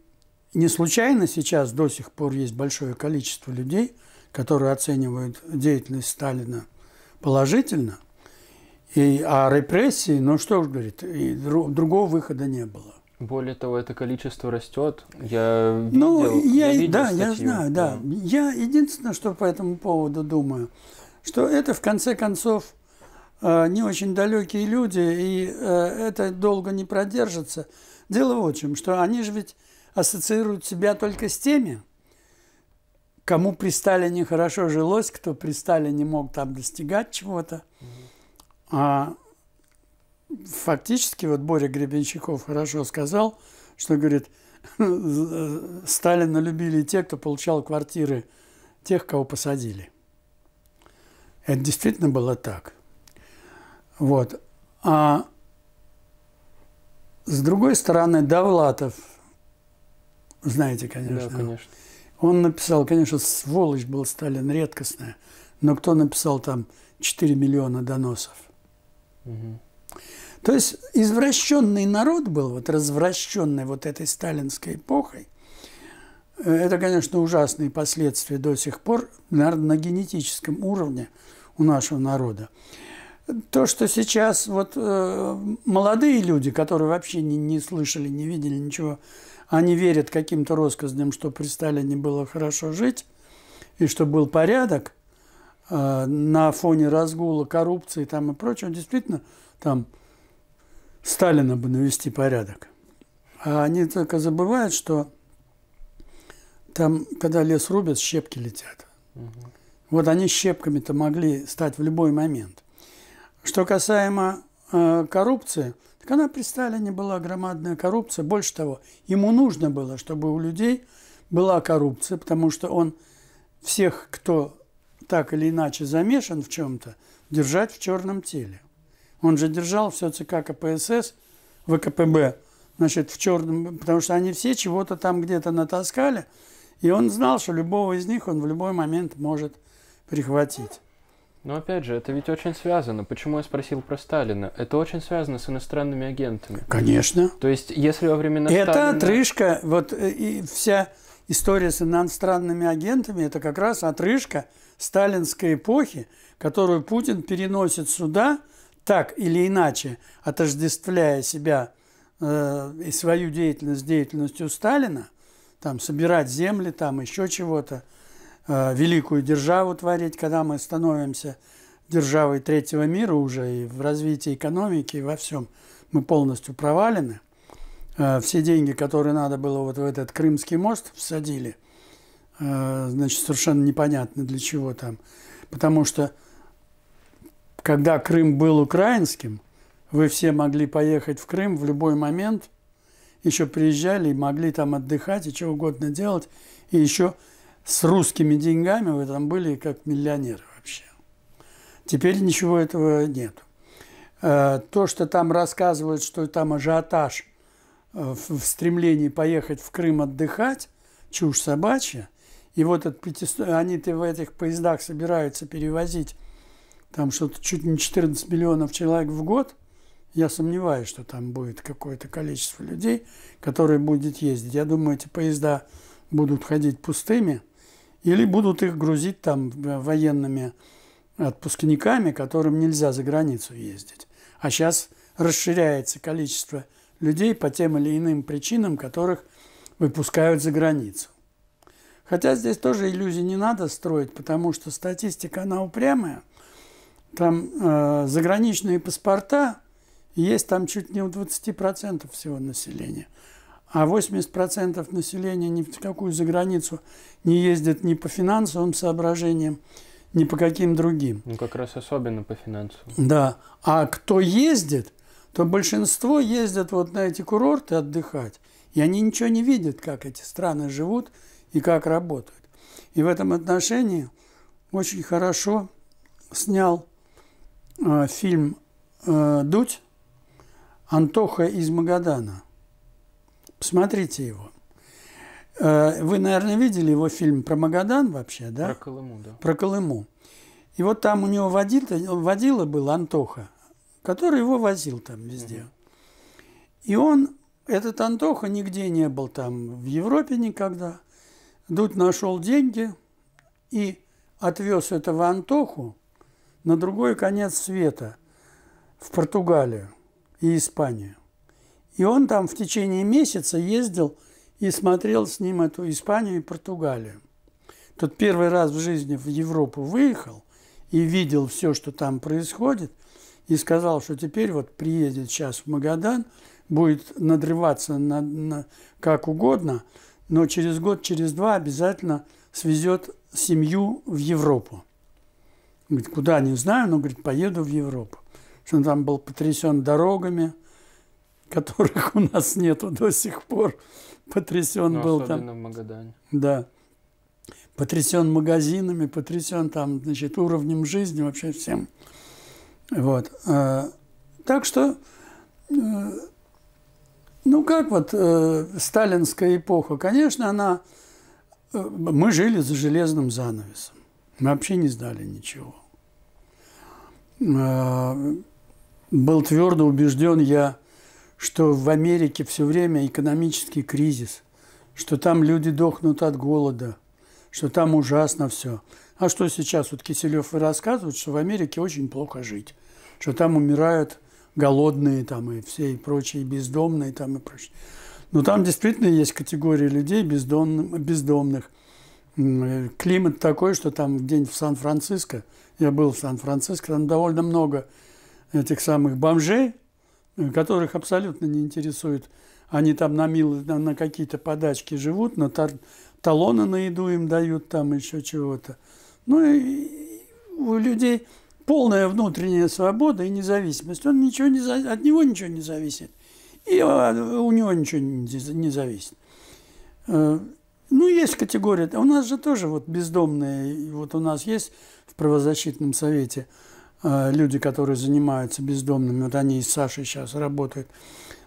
не случайно сейчас до сих пор есть большое количество людей, которые оценивают деятельность Сталина положительно. И, а репрессии, ну что ж говорит, и другого выхода не было. Более того, это количество растет. Я ну, видел, я, я видел да, статью. я знаю, да. да. Я единственное, что по этому поводу думаю, что это в конце концов э, не очень далекие люди, и э, это долго не продержится. Дело в чем, что они же ведь ассоциируют себя только с теми, кому при Сталине хорошо жилось, кто при Сталине мог там достигать чего-то. mm А фактически вот Боря Гребенщиков хорошо сказал, что говорит, Сталина любили те, кто получал квартиры тех, кого посадили. Это действительно было так. Вот. А с другой стороны, Давлатов, знаете, конечно, да, конечно. он написал, конечно, сволочь был Сталин редкостная, но кто написал там 4 миллиона доносов? Угу. То есть извращенный народ был, вот развращенный вот этой сталинской эпохой. Э, это, конечно, ужасные последствия до сих пор, наверное, на генетическом уровне у нашего народа. То, что сейчас вот э, молодые люди, которые вообще не, не слышали, не видели ничего, они верят каким-то россказням, что при Сталине было хорошо жить и что был порядок э, на фоне разгула коррупции там и прочего, действительно, там Сталина бы навести порядок. А они только забывают, что там, когда лес рубят, щепки летят. Угу. Вот они щепками-то могли стать в любой момент. Что касаемо э, коррупции, так она при Сталине была громадная коррупция. Больше того, ему нужно было, чтобы у людей была коррупция, потому что он всех, кто так или иначе замешан в чем-то, держать в черном теле. Он же держал все ЦК КПСС, ВКПБ, значит, в черном, потому что они все чего-то там где-то натаскали, и он знал, что любого из них он в любой момент может прихватить. Но опять же, это ведь очень связано. Почему я спросил про Сталина? Это очень связано с иностранными агентами. Конечно. То есть, если во времена это Сталина... отрыжка, вот э, и вся история с иностранными агентами, это как раз отрыжка сталинской эпохи, которую Путин переносит сюда – так или иначе отождествляя себя э, и свою деятельность деятельностью Сталина, там собирать земли, там еще чего-то, э, великую державу творить, когда мы становимся державой третьего мира уже и в развитии экономики, и во всем мы полностью провалены. Э, все деньги, которые надо было вот в этот Крымский мост всадили, э, значит, совершенно непонятно для чего там. Потому что когда Крым был украинским, вы все могли поехать в Крым в любой момент, еще приезжали и могли там отдыхать и что угодно делать, и еще с русскими деньгами вы там были как миллионеры вообще. Теперь ничего этого нет. Э, то, что там рассказывают, что там ажиотаж э, в стремлении поехать в Крым отдыхать, чушь собачья. И вот этот они-то в этих поездах собираются перевозить там что-то чуть не 14 миллионов человек в год, я сомневаюсь, что там будет какое-то количество людей, которые будет ездить. Я думаю, эти поезда будут ходить пустыми или будут их грузить там э, военными отпускниками, которым нельзя за границу ездить. А сейчас расширяется количество людей по тем или иным причинам, которых выпускают за границу. Хотя здесь тоже иллюзий не надо строить, потому что статистика, она упрямая – там э, заграничные паспорта есть там чуть не у 20% всего населения. А 80% населения ни в какую заграницу не ездит ни по финансовым соображениям, ни по каким другим. Ну, как раз особенно по финансовым. Да. А кто ездит, то большинство ездят вот на эти курорты отдыхать, и они ничего не видят, как эти страны живут и как работают. И в этом отношении очень хорошо снял Э, фильм э, «Дудь» Антоха из Магадана. Посмотрите его. Э, вы, наверное, видели его фильм про Магадан вообще, да? Про Колыму, да. Про Колыму. И вот там у него водила, водила был Антоха, который его возил там везде. И он, этот Антоха, нигде не был там, в Европе никогда. Дудь нашел деньги и отвез этого Антоху на другой конец света, в Португалию и Испанию. И он там в течение месяца ездил и смотрел с ним эту Испанию и Португалию. Тот первый раз в жизни в Европу выехал и видел все, что там происходит, и сказал, что теперь вот приедет сейчас в Магадан, будет надрываться на, на, как угодно, но через год, через два обязательно свезет семью в Европу. Говорит, куда, не знаю, но, говорит, поеду в Европу. Что он там был потрясен дорогами, которых у нас нету до сих пор. Потрясен ну, был там. в Магадане. Да. Потрясен магазинами, потрясен там, значит, уровнем жизни, вообще всем. Вот. А, так что, э, ну как вот э, сталинская эпоха, конечно, она... Э, мы жили за железным занавесом. Мы вообще не знали ничего. А, был твердо убежден я, что в Америке все время экономический кризис, что там люди дохнут от голода, что там ужасно все. А что сейчас вот Киселев и рассказывает, что в Америке очень плохо жить, что там умирают голодные там и все и прочие бездомные там и прочее. Но там действительно есть категория людей бездомных, бездомных – Э, климат такой, что там день в Сан-Франциско, я был в Сан-Франциско, там довольно много этих самых бомжей, э, которых абсолютно не интересует. Они там на, мил, на какие-то подачки живут, на тар, талоны на еду им дают, там еще чего-то. Ну и у людей полная внутренняя свобода и независимость. Он ничего не, от него ничего не зависит. И а, у него ничего не зависит. Э, ну, есть категория. У нас же тоже вот бездомные. Вот у нас есть в правозащитном совете э, люди, которые занимаются бездомными. Вот они и с Сашей сейчас работают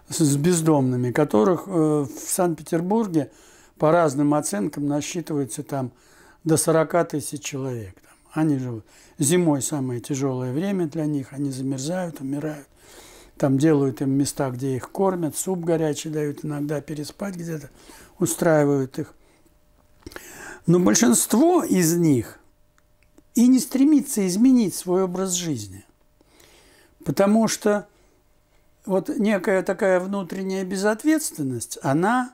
с бездомными, которых э, в Санкт-Петербурге по разным оценкам насчитывается там до 40 тысяч человек. там Они живут. Зимой самое тяжелое время для них. Они замерзают, умирают. Там делают им места, где их кормят, суп горячий дают, иногда переспать где-то, устраивают их. Но большинство из них и не стремится изменить свой образ жизни, потому что вот некая такая внутренняя безответственность, она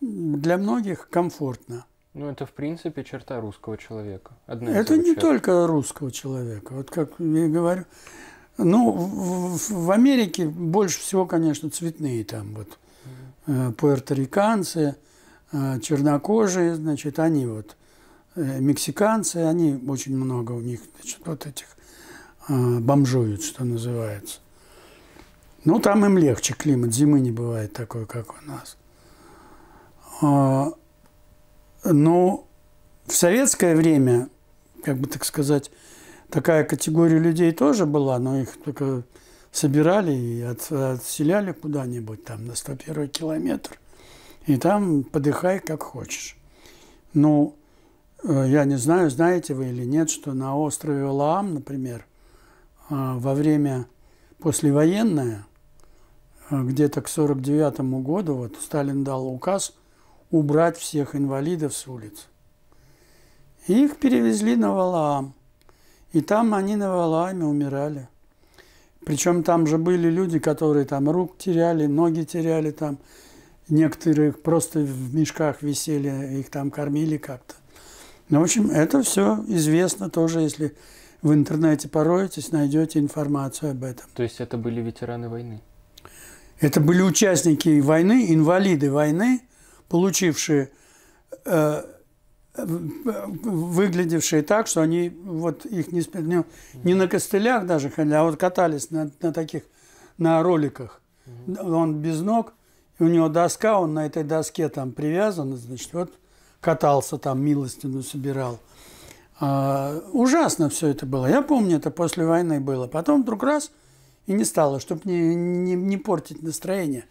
для многих комфортна. Ну, это, в принципе, черта русского человека. Одна это не черт. только русского человека. Вот как я говорю. Ну, в, в Америке больше всего, конечно, цветные там вот. Mm-hmm. Пуэрториканцы, Э, чернокожие, значит, они вот э, мексиканцы, они очень много у них, значит, вот этих э, бомжуют, что называется. Ну, там им легче климат, зимы не бывает такой, как у нас. А, но ну, в советское время, как бы так сказать, такая категория людей тоже была, но их только собирали и от, отселяли куда-нибудь там на 101 километр – и там подыхай как хочешь. Ну, э, я не знаю, знаете вы или нет, что на острове Лаам, например, э, во время послевоенное, э, где-то к 49 году, вот Сталин дал указ убрать всех инвалидов с улиц. И их перевезли на Валаам. И там они на Валааме умирали. Причем там же были люди, которые там рук теряли, ноги теряли там. Некоторых просто в мешках висели, их там кормили как-то. Ну, в общем, это все известно тоже, если в интернете пороетесь, найдете информацию об этом. То есть это были ветераны войны? Это были участники войны, инвалиды войны, получившие, э, выглядевшие так, что они вот их не, не, ну, не на костылях даже ходили, а вот катались на, на таких, на роликах. Он без ног, и у него доска, он на этой доске там привязан, значит, вот катался там, милостину собирал. А, ужасно все это было. Я помню, это после войны было. Потом вдруг раз и не стало, чтобы не, не, не портить настроение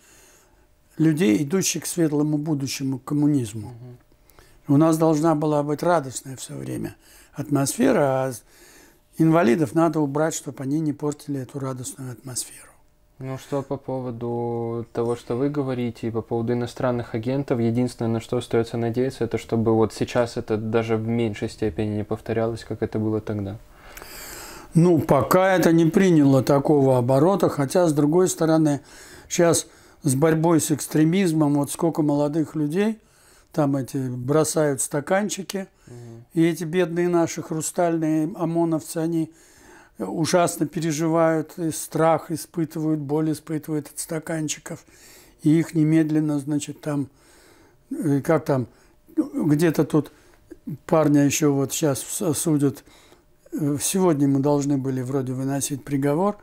людей, идущих к светлому будущему, к коммунизму. Угу. У нас должна была быть радостная все время атмосфера, а инвалидов надо убрать, чтобы они не портили эту радостную атмосферу. Ну что по поводу того, что вы говорите, и по поводу иностранных агентов, единственное, на что остается надеяться, это чтобы вот сейчас это даже в меньшей степени не повторялось, как это было тогда. Ну, пока это не приняло такого оборота, хотя, с другой стороны, сейчас с борьбой с экстремизмом, вот сколько молодых людей там эти бросают стаканчики, угу. и эти бедные наши хрустальные ОМОНовцы, они ужасно переживают, и страх испытывают, боль испытывают от стаканчиков, и их немедленно, значит, там, э, как там, где-то тут парня еще вот сейчас судят. Э, сегодня мы должны были вроде выносить приговор,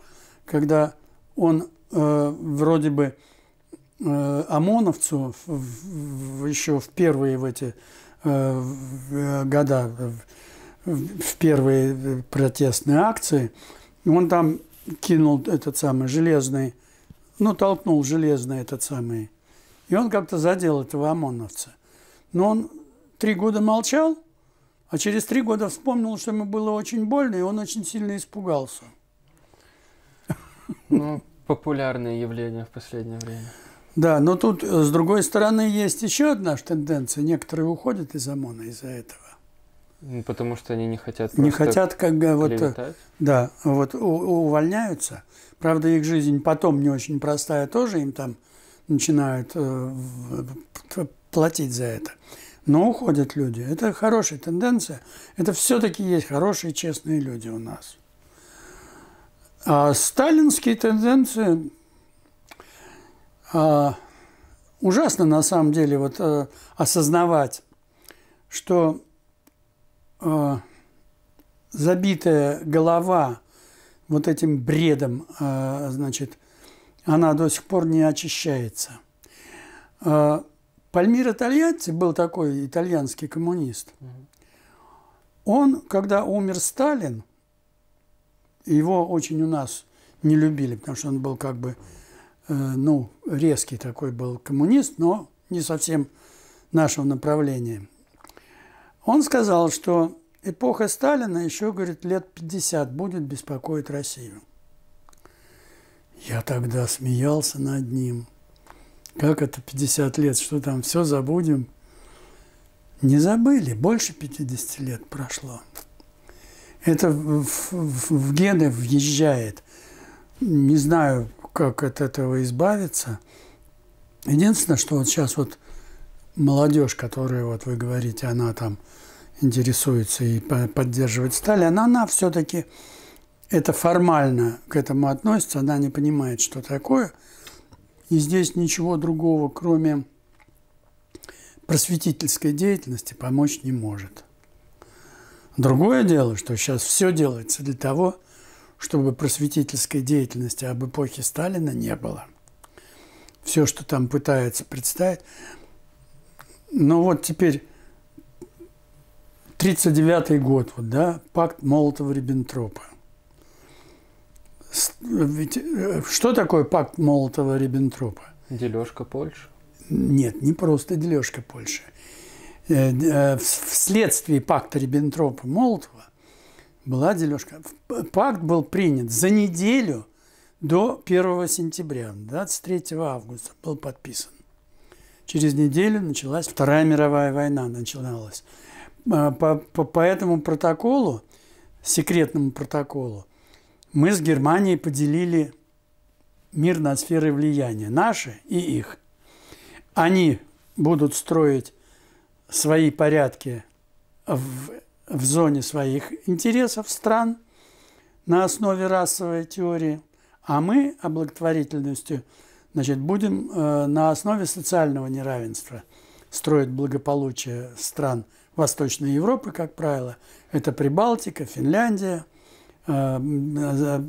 когда он э, вроде бы э, ОМОНовцу в, в, еще в первые в эти э, в, э, года, в первые э, протестные акции, он там кинул этот самый железный, ну, толкнул железный этот самый. И он как-то задел этого ОМОНовца. Но он три года молчал, а через три года вспомнил, что ему было очень больно, и он очень сильно испугался. Ну, популярное явление в последнее время. Да, но тут, э, с другой стороны, есть еще одна тенденция. Некоторые уходят из ОМОНа из-за этого. Потому что они не хотят. Не хотят, как бы вот, э, да, вот увольняются. Правда, их жизнь потом не очень простая тоже, им там начинают э, платить за это. Но уходят люди. Это хорошая тенденция. Это все-таки есть хорошие, честные люди у нас. А сталинские тенденции а, ужасно на самом деле вот а, осознавать, что Э, забитая голова вот этим бредом, э, значит, она до сих пор не очищается. Э, Пальмиро Тольятти был такой итальянский коммунист. Он, когда умер Сталин, его очень у нас не любили, потому что он был как бы, э, ну, резкий такой был коммунист, но не совсем нашего направления. Он сказал, что эпоха Сталина еще, говорит, лет 50 будет беспокоить Россию. Я тогда смеялся над ним. Как это 50 лет, что там, все забудем? Не забыли, больше 50 лет прошло. Это в, в, в гены въезжает. Не знаю, как от этого избавиться. Единственное, что вот сейчас вот молодежь, которая, вот вы говорите, она там интересуется и поддерживает Сталина, она, она все-таки это формально к этому относится, она не понимает, что такое. И здесь ничего другого, кроме просветительской деятельности, помочь не может. Другое дело, что сейчас все делается для того, чтобы просветительской деятельности об эпохе Сталина не было. Все, что там пытается представить, ну вот теперь 1939 год, вот, да, пакт Молотова-Риббентропа. Ведь, э, что такое пакт Молотова-Риббентропа? Дележка Польши. Нет, не просто дележка Польши. Э, э, вследствие пакта Риббентропа-Молотова была дележка. Пакт был принят за неделю до 1 сентября, 23 августа был подписан. Через неделю началась Вторая мировая война начиналась. А, по, по, по этому протоколу, секретному протоколу, мы с Германией поделили мир на сферы влияния, наши и их. Они будут строить свои порядки в, в зоне своих интересов стран на основе расовой теории, а мы о благотворительности – Значит, будем э, на основе социального неравенства строить благополучие стран Восточной Европы, как правило. Это Прибалтика, Финляндия, э,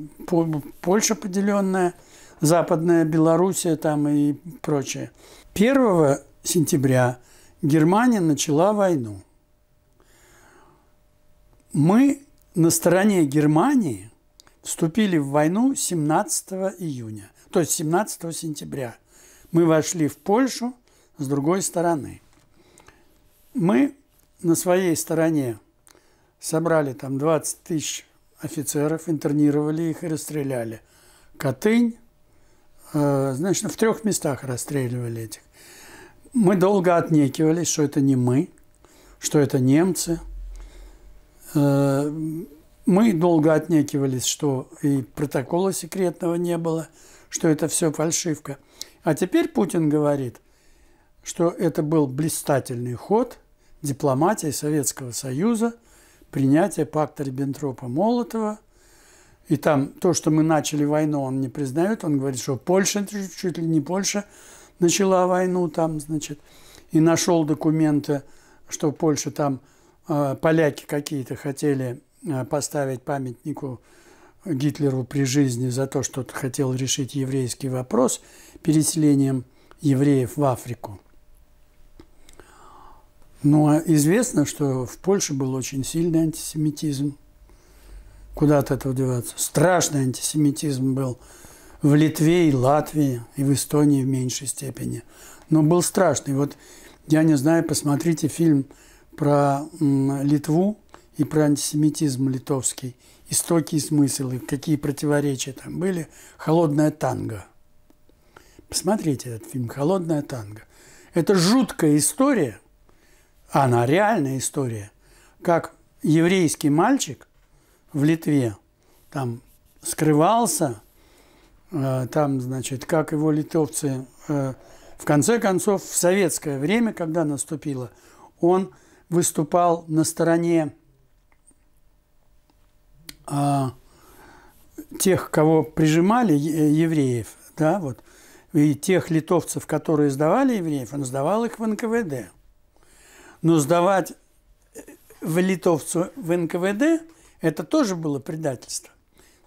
Польша поделенная, Западная Белоруссия там и прочее. 1 сентября Германия начала войну. Мы на стороне Германии вступили в войну 17 июня то есть 17 сентября, мы вошли в Польшу с другой стороны. Мы на своей стороне собрали там 20 тысяч офицеров, интернировали их и расстреляли. Катынь, э, значит, ну, в трех местах расстреливали этих. Мы долго отнекивались, что это не мы, что это немцы. Э, мы долго отнекивались, что и протокола секретного не было – что это все фальшивка. А теперь Путин говорит, что это был блистательный ход дипломатии Советского Союза, принятие пакта Риббентропа-Молотова. И там то, что мы начали войну, он не признает. Он говорит, что Польша, чуть ли не Польша, начала войну там, значит, и нашел документы, что Польша там э, поляки какие-то хотели э, поставить памятнику Гитлеру при жизни за то, что хотел решить еврейский вопрос переселением евреев в Африку. Но ну, а известно, что в Польше был очень сильный антисемитизм. Куда от этого деваться? Страшный антисемитизм был в Литве и Латвии, и в Эстонии в меньшей степени. Но был страшный. Вот я не знаю, посмотрите фильм про Литву и про антисемитизм литовский – истоки и смыслы, какие противоречия там были. «Холодная танго». Посмотрите этот фильм «Холодная танго». Это жуткая история, она реальная история, как еврейский мальчик в Литве там скрывался, э, там, значит, как его литовцы э, в конце концов, в советское время, когда наступило, он выступал на стороне а, тех, кого прижимали евреев, да, вот, и тех литовцев, которые сдавали евреев, он сдавал их в НКВД. Но сдавать э, в литовцу в НКВД – это тоже было предательство.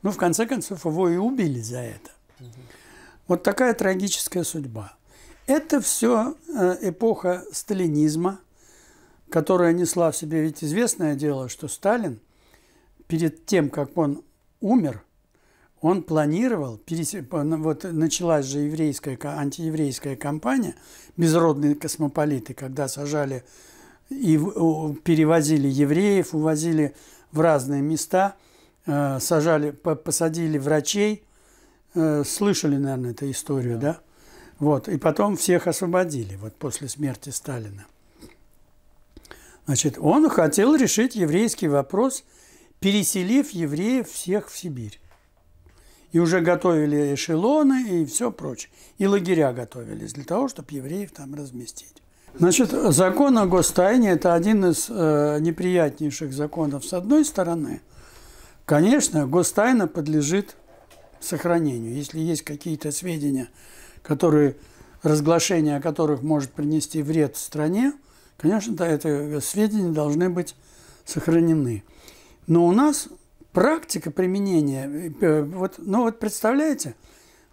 Ну, в конце концов, его и убили за это. Вот такая трагическая судьба. Это все э, эпоха сталинизма, которая несла в себе, ведь известное дело, что Сталин – перед тем, как он умер, он планировал, ну, вот началась же еврейская, антиеврейская кампания, безродные космополиты, когда сажали и перевозили евреев, увозили в разные места, э, сажали, посадили врачей, э, слышали, наверное, эту историю, да? да? Вот, и потом всех освободили, вот после смерти Сталина. Значит, он хотел решить еврейский вопрос – переселив евреев всех в Сибирь. И уже готовили эшелоны и все прочее. И лагеря готовились для того, чтобы евреев там разместить. Значит, закон о гостайне – это один из э, неприятнейших законов. С одной стороны, конечно, гостайна подлежит сохранению. Если есть какие-то сведения, которые, разглашение о которых может принести вред стране, конечно, да, эти сведения должны быть сохранены. Но у нас практика применения, э, вот, ну вот представляете,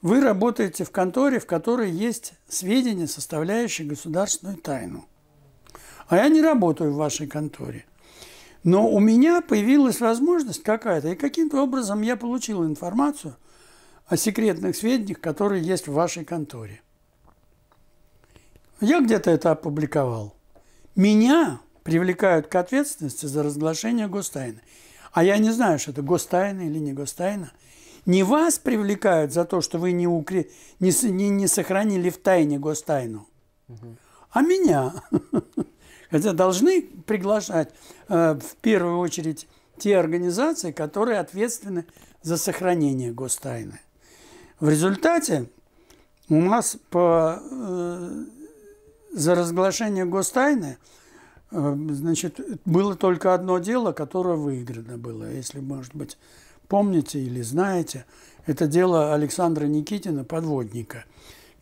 вы работаете в конторе, в которой есть сведения, составляющие государственную тайну. А я не работаю в вашей конторе. Но у меня появилась возможность какая-то, и каким-то образом я получил информацию о секретных сведениях, которые есть в вашей конторе. Я где-то это опубликовал. Меня привлекают к ответственности за разглашение гостайны а я не знаю, что это гостайна или не гостайна, не вас привлекают за то, что вы не, укре... не, не, не сохранили в тайне гостайну, угу. а меня. Хотя должны приглашать э, в первую очередь те организации, которые ответственны за сохранение гостайны. В результате у нас по, э, за разглашение гостайны – Эм, значит, было только одно дело, которое выиграно было, если, может быть, помните или знаете. Это дело Александра Никитина, подводника,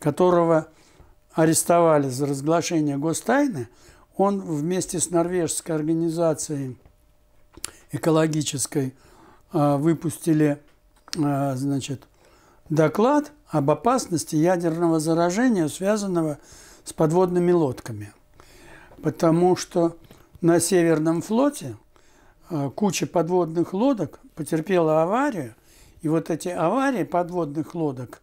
которого арестовали за разглашение гостайны. Он вместе с норвежской организацией экологической э, выпустили э, значит, доклад об опасности ядерного заражения, связанного с подводными лодками – потому что на Северном флоте э, куча подводных лодок потерпела аварию, и вот эти аварии подводных лодок,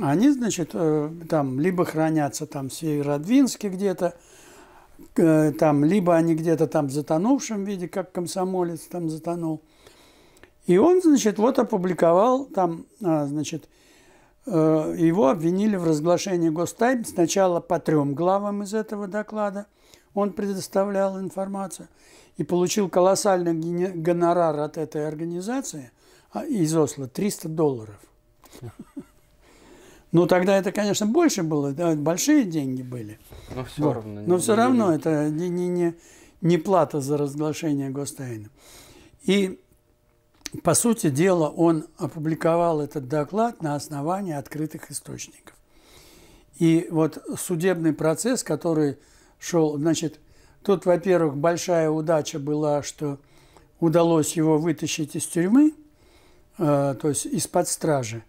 они, значит, э, там либо хранятся там в Северодвинске где-то, э, там, либо они где-то там в затонувшем виде, как комсомолец там затонул. И он, значит, вот опубликовал там, а, значит, его обвинили в разглашении гостайм сначала по трем главам из этого доклада, он предоставлял информацию и получил колоссальный гонорар от этой организации а, из Осло – 300 долларов. Ну, тогда это, конечно, больше было, да, большие деньги были. Но все вот. равно. Но не, все равно не, это не, не, не, не плата за разглашение гостайны. И, по сути дела, он опубликовал этот доклад на основании открытых источников. И вот судебный процесс, который шел. Значит, тут, во-первых, большая удача была, что удалось его вытащить из тюрьмы, э, то есть из-под стражи.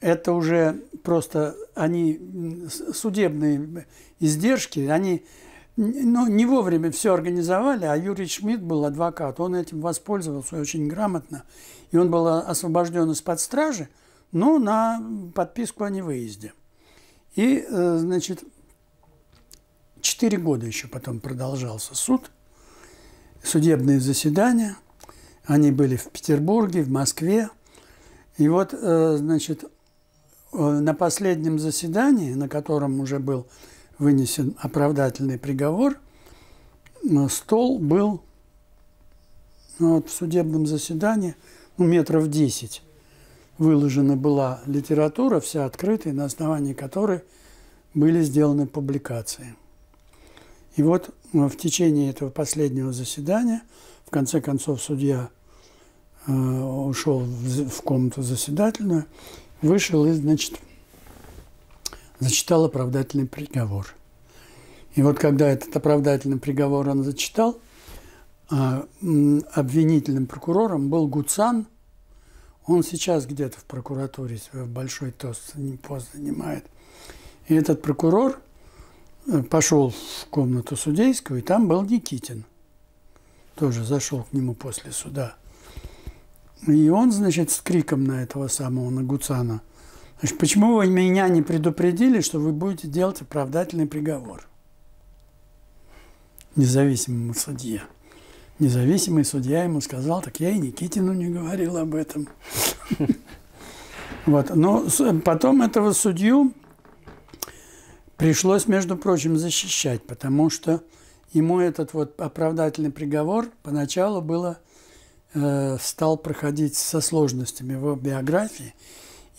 Это уже просто они судебные издержки, они ну, не вовремя все организовали, а Юрий Шмидт был адвокат, он этим воспользовался очень грамотно, и он был а, освобожден из-под стражи, но на подписку о невыезде. И, э, значит, Четыре года еще потом продолжался суд, судебные заседания. Они были в Петербурге, в Москве. И вот, э, значит, э, на последнем заседании, на котором уже был вынесен оправдательный приговор, э, стол был ну, вот, в судебном заседании ну, метров десять Выложена была литература, вся открытая, на основании которой были сделаны публикации. И вот э, в течение этого последнего заседания, в конце концов, судья э, ушел в, комнату заседательную, вышел и, значит, зачитал оправдательный приговор. И вот когда этот оправдательный приговор он зачитал, а, обвинительным прокурором был Гуцан. Он сейчас где-то в прокуратуре в большой тост пост занимает. И этот прокурор – пошел в комнату судейскую, и там был Никитин. Тоже зашел к нему после суда. И он, значит, с криком на этого самого, на Гуцана, значит, почему вы меня не предупредили, что вы будете делать оправдательный приговор? Независимому судье. Независимый судья ему сказал, так я и Никитину не говорил об этом. Вот. Но потом этого судью Пришлось, между прочим, защищать, потому что ему этот вот оправдательный приговор поначалу было, э, стал проходить со сложностями в биографии,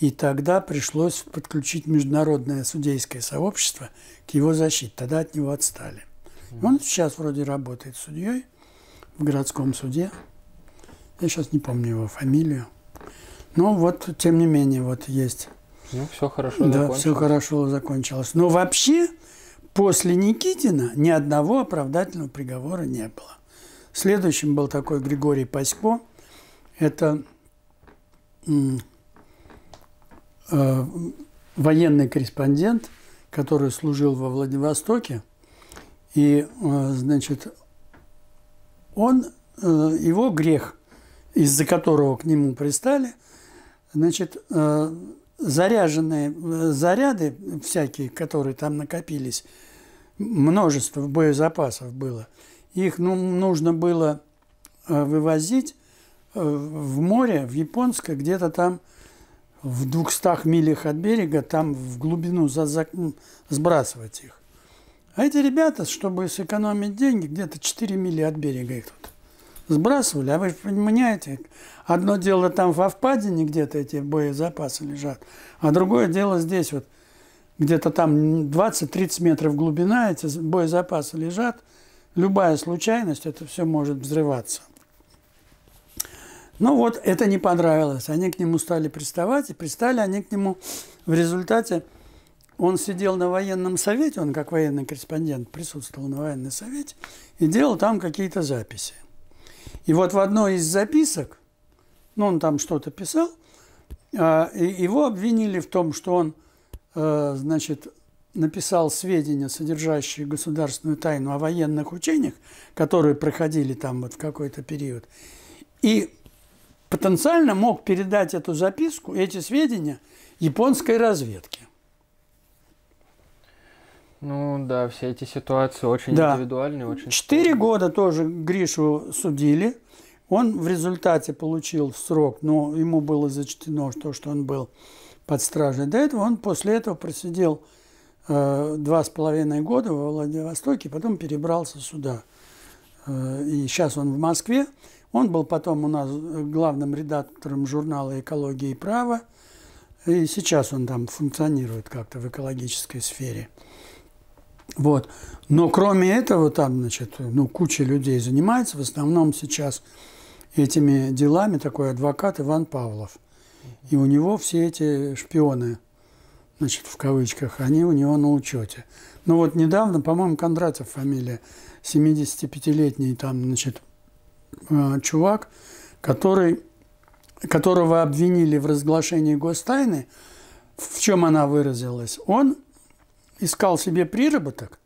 и тогда пришлось подключить международное судейское сообщество к его защите. Тогда от него отстали. он сейчас вроде работает судьей в городском суде. Я сейчас не помню его фамилию. Но вот, тем не менее, вот есть ну, все хорошо Да, закончилось. все хорошо закончилось. Но вообще после Никитина ни одного оправдательного приговора не было. Следующим был такой Григорий Пасько. Это э, военный корреспондент, который служил во Владивостоке. И, э, значит, он, э, его грех, из-за которого к нему пристали, значит, э, заряженные э, заряды всякие, которые там накопились, множество боезапасов было. Их ну, нужно было э, вывозить э, в море, в Японское, где-то там в 200 милях от берега, там в глубину за, за, сбрасывать их. А эти ребята, чтобы сэкономить деньги, где-то 4 мили от берега их тут сбрасывали, а вы же понимаете, одно дело там во впадине где-то эти боезапасы лежат, а другое дело здесь вот, где-то там 20-30 метров глубина, эти боезапасы лежат, любая случайность, это все может взрываться. Ну вот, это не понравилось. Они к нему стали приставать, и пристали они к нему в результате. Он сидел на военном совете, он как военный корреспондент присутствовал на военном совете, и делал там какие-то записи. И вот в одной из записок, ну, он там что-то писал, а, его обвинили в том, что он, э, значит, написал сведения, содержащие государственную тайну о военных учениях, которые проходили там вот в какой-то период, и потенциально мог передать эту записку, эти сведения японской разведке. Ну да, все эти ситуации очень да. индивидуальные. Очень Четыре года тоже Гришу судили. Он в результате получил срок, но ему было зачтено то, что он был под стражей. До этого он после этого просидел э, два с половиной года во Владивостоке, потом перебрался сюда. Э, и сейчас он в Москве. Он был потом у нас э, главным редактором журнала «Экология и право». И сейчас он там функционирует как-то в экологической сфере. Вот. Но кроме этого, там, значит, ну, куча людей занимается, в основном сейчас этими делами такой адвокат Иван Павлов. И у него все эти шпионы, значит, в кавычках, они у него на учете. Ну вот недавно, по-моему, Кондратов фамилия, 75-летний там, значит, э, чувак, который, которого обвинили в разглашении гостайны, в чем она выразилась, он искал себе приработок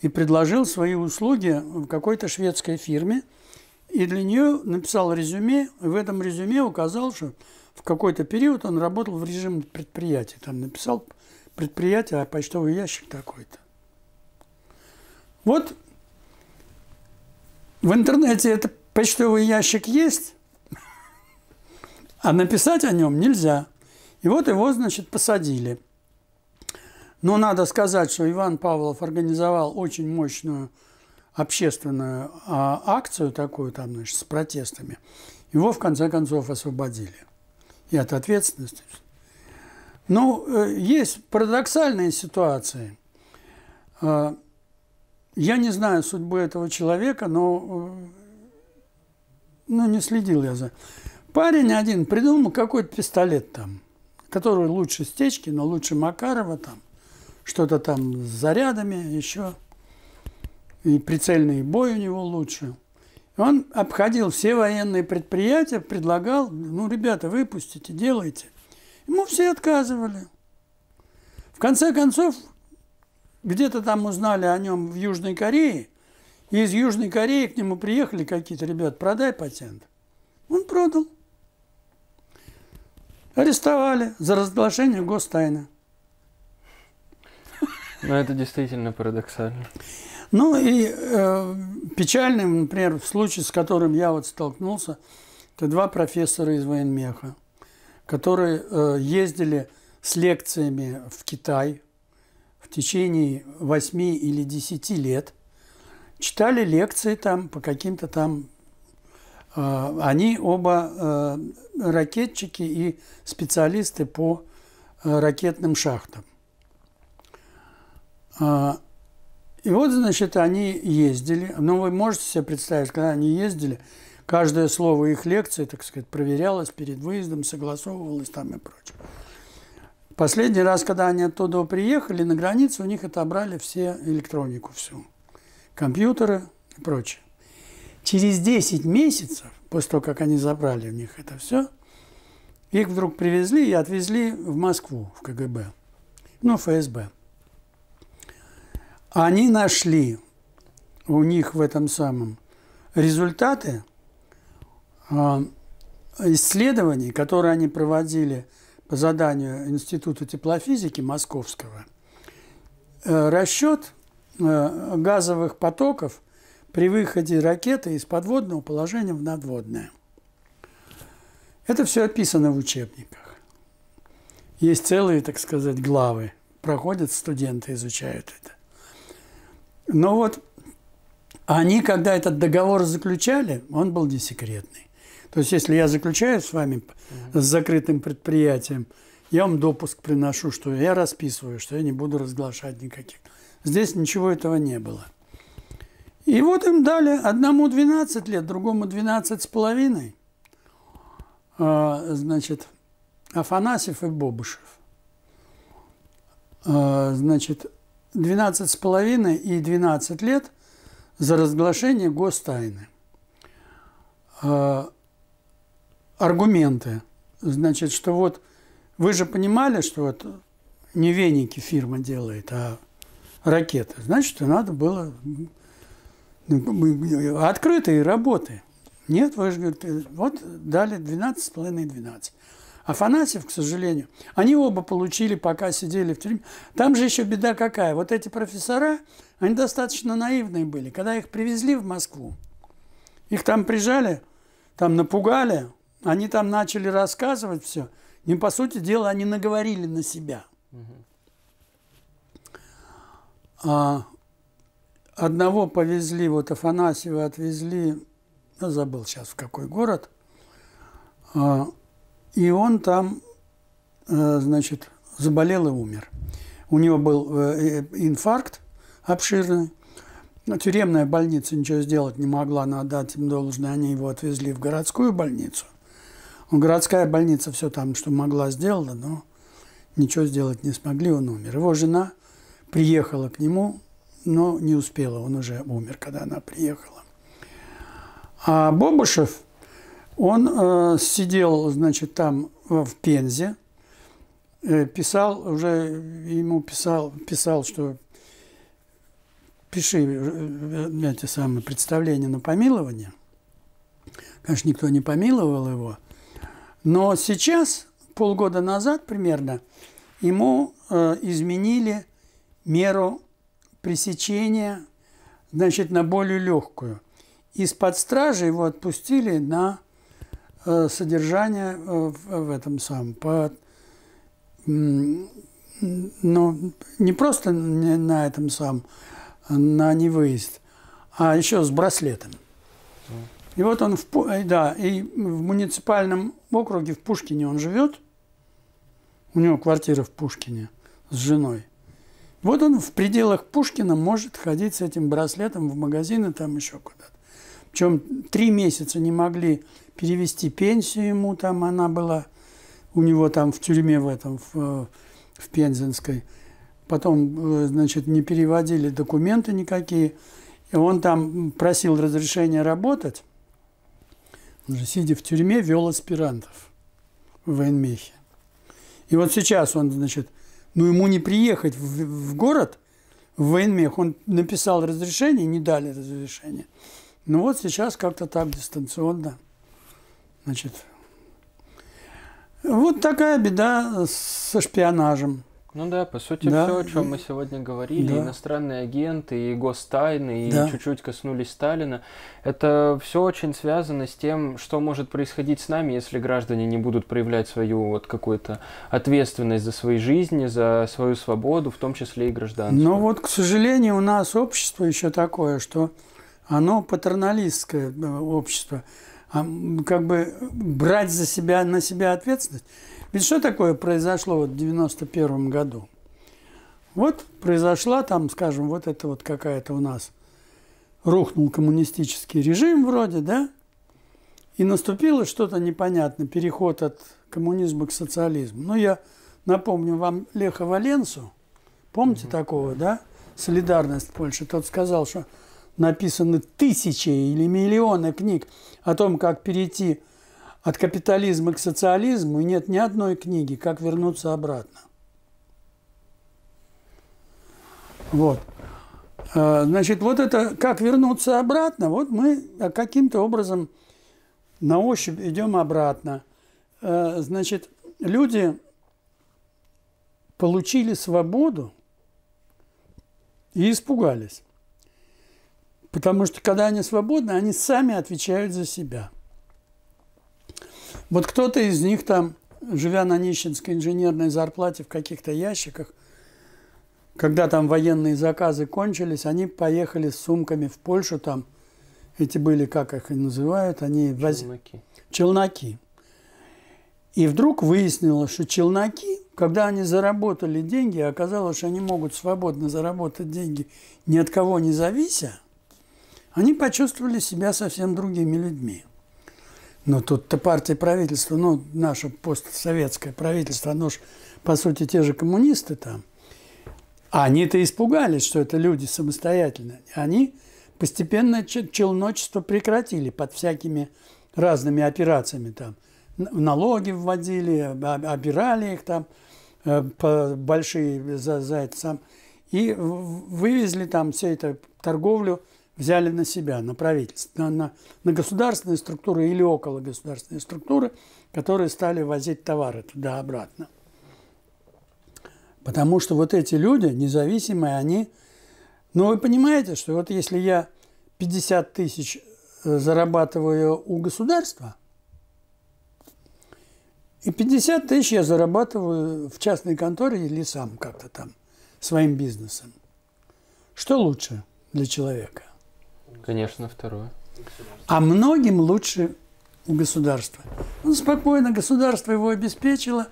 и предложил свои услуги в какой-то шведской фирме. И для нее написал резюме. И в этом резюме указал, что в какой-то период он работал в режиме предприятия. Там написал предприятие, а почтовый ящик такой-то. Вот в интернете этот почтовый ящик есть, а написать о нем нельзя. И вот его, значит, посадили – но надо сказать, что Иван Павлов организовал очень мощную общественную а, акцию такую там, значит, с протестами. Его, в конце концов, освободили. И от ответственности. Ну, э, есть парадоксальные ситуации. Э, я не знаю судьбы этого человека, но э, ну, не следил я за... Парень один придумал какой-то пистолет там, который лучше Стечкина, лучше Макарова там – что-то там с зарядами еще. И прицельный бой у него лучше. Он обходил все военные предприятия, предлагал, ну, ребята, выпустите, делайте. Ему все отказывали. В конце концов, где-то там узнали о нем в Южной Корее, и из Южной Кореи к нему приехали какие-то ребята, продай патент. Он продал. Арестовали за разглашение гостайны. Но это действительно парадоксально. Ну и э, печальным, например, случай, с которым я вот столкнулся, это два профессора из военмеха, которые э, ездили с лекциями в Китай в течение 8 или 10 лет, читали лекции там по каким-то там... Э, они оба э, ракетчики и специалисты по э, ракетным шахтам. А, и вот, значит, они ездили. Но ну, вы можете себе представить, когда они ездили, каждое слово их лекции, так сказать, проверялось перед выездом, согласовывалось там и прочее. Последний раз, когда они оттуда приехали, на границу, у них отобрали все электронику всю. Компьютеры и прочее. Через 10 месяцев, после того, как они забрали у них это все, их вдруг привезли и отвезли в Москву, в КГБ, ну, ФСБ. Они нашли у них в этом самом результаты а, исследований, которые они проводили по заданию Института теплофизики Московского, э, расчет э, газовых потоков при выходе ракеты из подводного положения в надводное. Это все описано в учебниках. Есть целые, так сказать, главы. Проходят студенты, изучают это. Но вот они, когда этот договор заключали, он был десекретный. То есть, если я заключаю с вами с закрытым предприятием, я вам допуск приношу, что я расписываю, что я не буду разглашать никаких. Здесь ничего этого не было. И вот им дали одному 12 лет, другому 12 с половиной. А, значит, Афанасьев и Бобышев. А, значит, 12,5 и 12 лет за разглашение гостайны. А, аргументы. Значит, что вот вы же понимали, что вот не веники фирма делает, а ракеты. Значит, надо было ну, открытые работы. Нет, вы же говорите, вот дали 12,5 и 12. Афанасьев, к сожалению, они оба получили, пока сидели в тюрьме. Там же еще беда какая. Вот эти профессора, они достаточно наивные были. Когда их привезли в Москву, их там прижали, там напугали, они там начали рассказывать все. И, по сути дела, они наговорили на себя. А одного повезли, вот Афанасьева отвезли, я забыл сейчас в какой город, а и он там, э, значит, заболел и умер. У него был э, э, инфаркт обширный. Но ну, тюремная больница ничего сделать не могла, надо дать им должное. Они его отвезли в городскую больницу. Ну, городская больница все там, что могла, сделала, но ничего сделать не смогли, он умер. Его жена приехала к нему, но не успела, он уже умер, когда она приехала. А Бобышев – он э, сидел, значит, там э, в Пензе, э, писал, уже ему писал, писал, что пиши э, э, эти самые представления на помилование. Конечно, никто не помиловал его. Но сейчас, полгода назад примерно, ему э, изменили меру пресечения, значит, на более легкую. Из-под стражи его отпустили на Э, содержание э, в этом самом, по, ну, не просто на этом самом, на невыезд, а еще с браслетом. И вот он, в, э, да, и в муниципальном округе в Пушкине он живет, у него квартира в Пушкине с женой. Вот он в пределах Пушкина может ходить с этим браслетом в магазины, там еще куда-то. Причем три месяца не могли перевести пенсию ему, там она была у него там в тюрьме в этом, в, в Пензенской. Потом, э, значит, не переводили документы никакие. И он там просил разрешения работать. Он же, сидя в тюрьме, вел аспирантов в военмехе. И вот сейчас он, значит, ну ему не приехать в, в город, в военмех. Он написал разрешение, не дали разрешения. Ну вот сейчас как-то так дистанционно. Значит, вот такая беда со шпионажем. Ну да, по сути, да. все, о чем мы сегодня говорили, да. иностранные агенты, и гостайны, и да. чуть-чуть коснулись Сталина, это все очень связано с тем, что может происходить с нами, если граждане не будут проявлять свою вот какую-то ответственность за свои жизни, за свою свободу, в том числе и гражданство. Но вот, к сожалению, у нас общество еще такое, что оно патерналистское э, общество. А как бы брать за себя, на себя ответственность. Ведь что такое произошло вот в 91 году? Вот произошла там, скажем, вот это вот какая-то у нас рухнул коммунистический режим вроде, да? И наступило что-то непонятное, переход от коммунизма к социализму. Ну, я напомню вам Леха Валенсу, помните mm-hmm. такого, да? Солидарность Польши. Тот сказал, что написаны тысячи или миллионы книг о том, как перейти от капитализма к социализму, и нет ни одной книги, как вернуться обратно. Вот. Э, значит, вот это как вернуться обратно, вот мы каким-то образом на ощупь идем обратно. Э, значит, люди получили свободу и испугались. Потому что когда они свободны, они сами отвечают за себя. Вот кто-то из них там, живя на нищенской инженерной зарплате в каких-то ящиках, когда там военные заказы кончились, они поехали с сумками в Польшу там. Эти были, как их и называют, они... Челноки. Челноки. И вдруг выяснилось, что челноки, когда они заработали деньги, оказалось, что они могут свободно заработать деньги, ни от кого не завися, они почувствовали себя совсем другими людьми. Но тут-то партия правительства, ну, наше постсоветское правительство, оно же, по сути, те же коммунисты там. они-то испугались, что это люди самостоятельные. Они постепенно челночество прекратили под всякими разными операциями там. Налоги вводили, обирали их там, э, большие за, за это сам. И вывезли там всю эту торговлю – взяли на себя, на правительство, на, на, на государственные структуры или около государственные структуры, которые стали возить товары туда-обратно. Потому что вот эти люди, независимые, они... Ну, вы понимаете, что вот если я 50 тысяч э, зарабатываю у государства, и 50 тысяч я зарабатываю в частной конторе или сам как-то там, своим бизнесом. Что лучше для человека? Конечно, второе. А многим лучше у государства. Ну, спокойно, государство его обеспечило.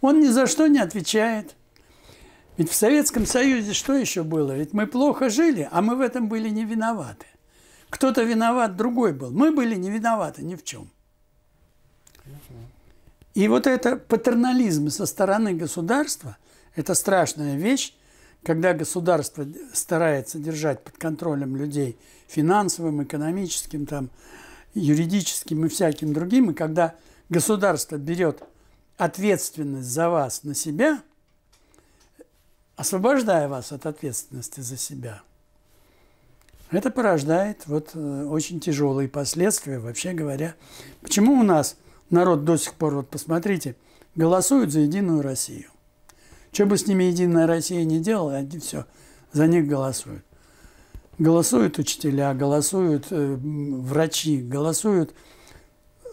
Он ни за что не отвечает. Ведь в Советском Союзе что еще было? Ведь мы плохо жили, а мы в этом были не виноваты. Кто-то виноват, другой был. Мы были не виноваты ни в чем. И вот это патернализм со стороны государства – это страшная вещь, когда государство старается держать под контролем людей финансовым, экономическим, там, юридическим и всяким другим, и когда государство берет ответственность за вас на себя, освобождая вас от ответственности за себя, это порождает вот э, очень тяжелые последствия, вообще говоря. Почему у нас народ до сих пор, вот посмотрите, голосует за Единую Россию? Что бы с ними Единая Россия не делала, они все, за них голосуют. Голосуют учителя, голосуют э, врачи, голосуют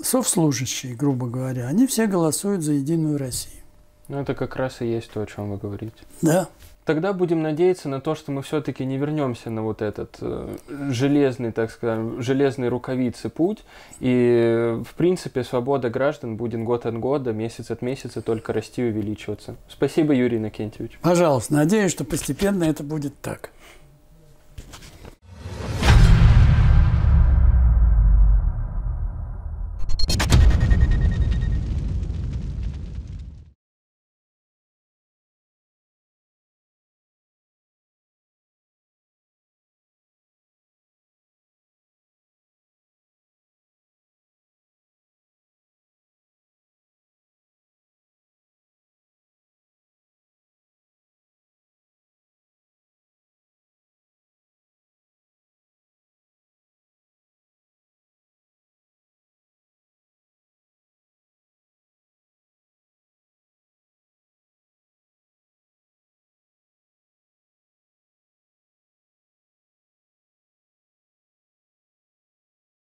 совслужащие, грубо говоря. Они все голосуют за Единую Россию. Ну, это как раз и есть то, о чем вы говорите. Да. Тогда будем надеяться на то, что мы все-таки не вернемся на вот этот э, железный, так скажем, железный рукавицы путь, и в принципе свобода граждан будет год от года, месяц от месяца только расти и увеличиваться. Спасибо, Юрий Накентьевич. Пожалуйста, надеюсь, что постепенно это будет так.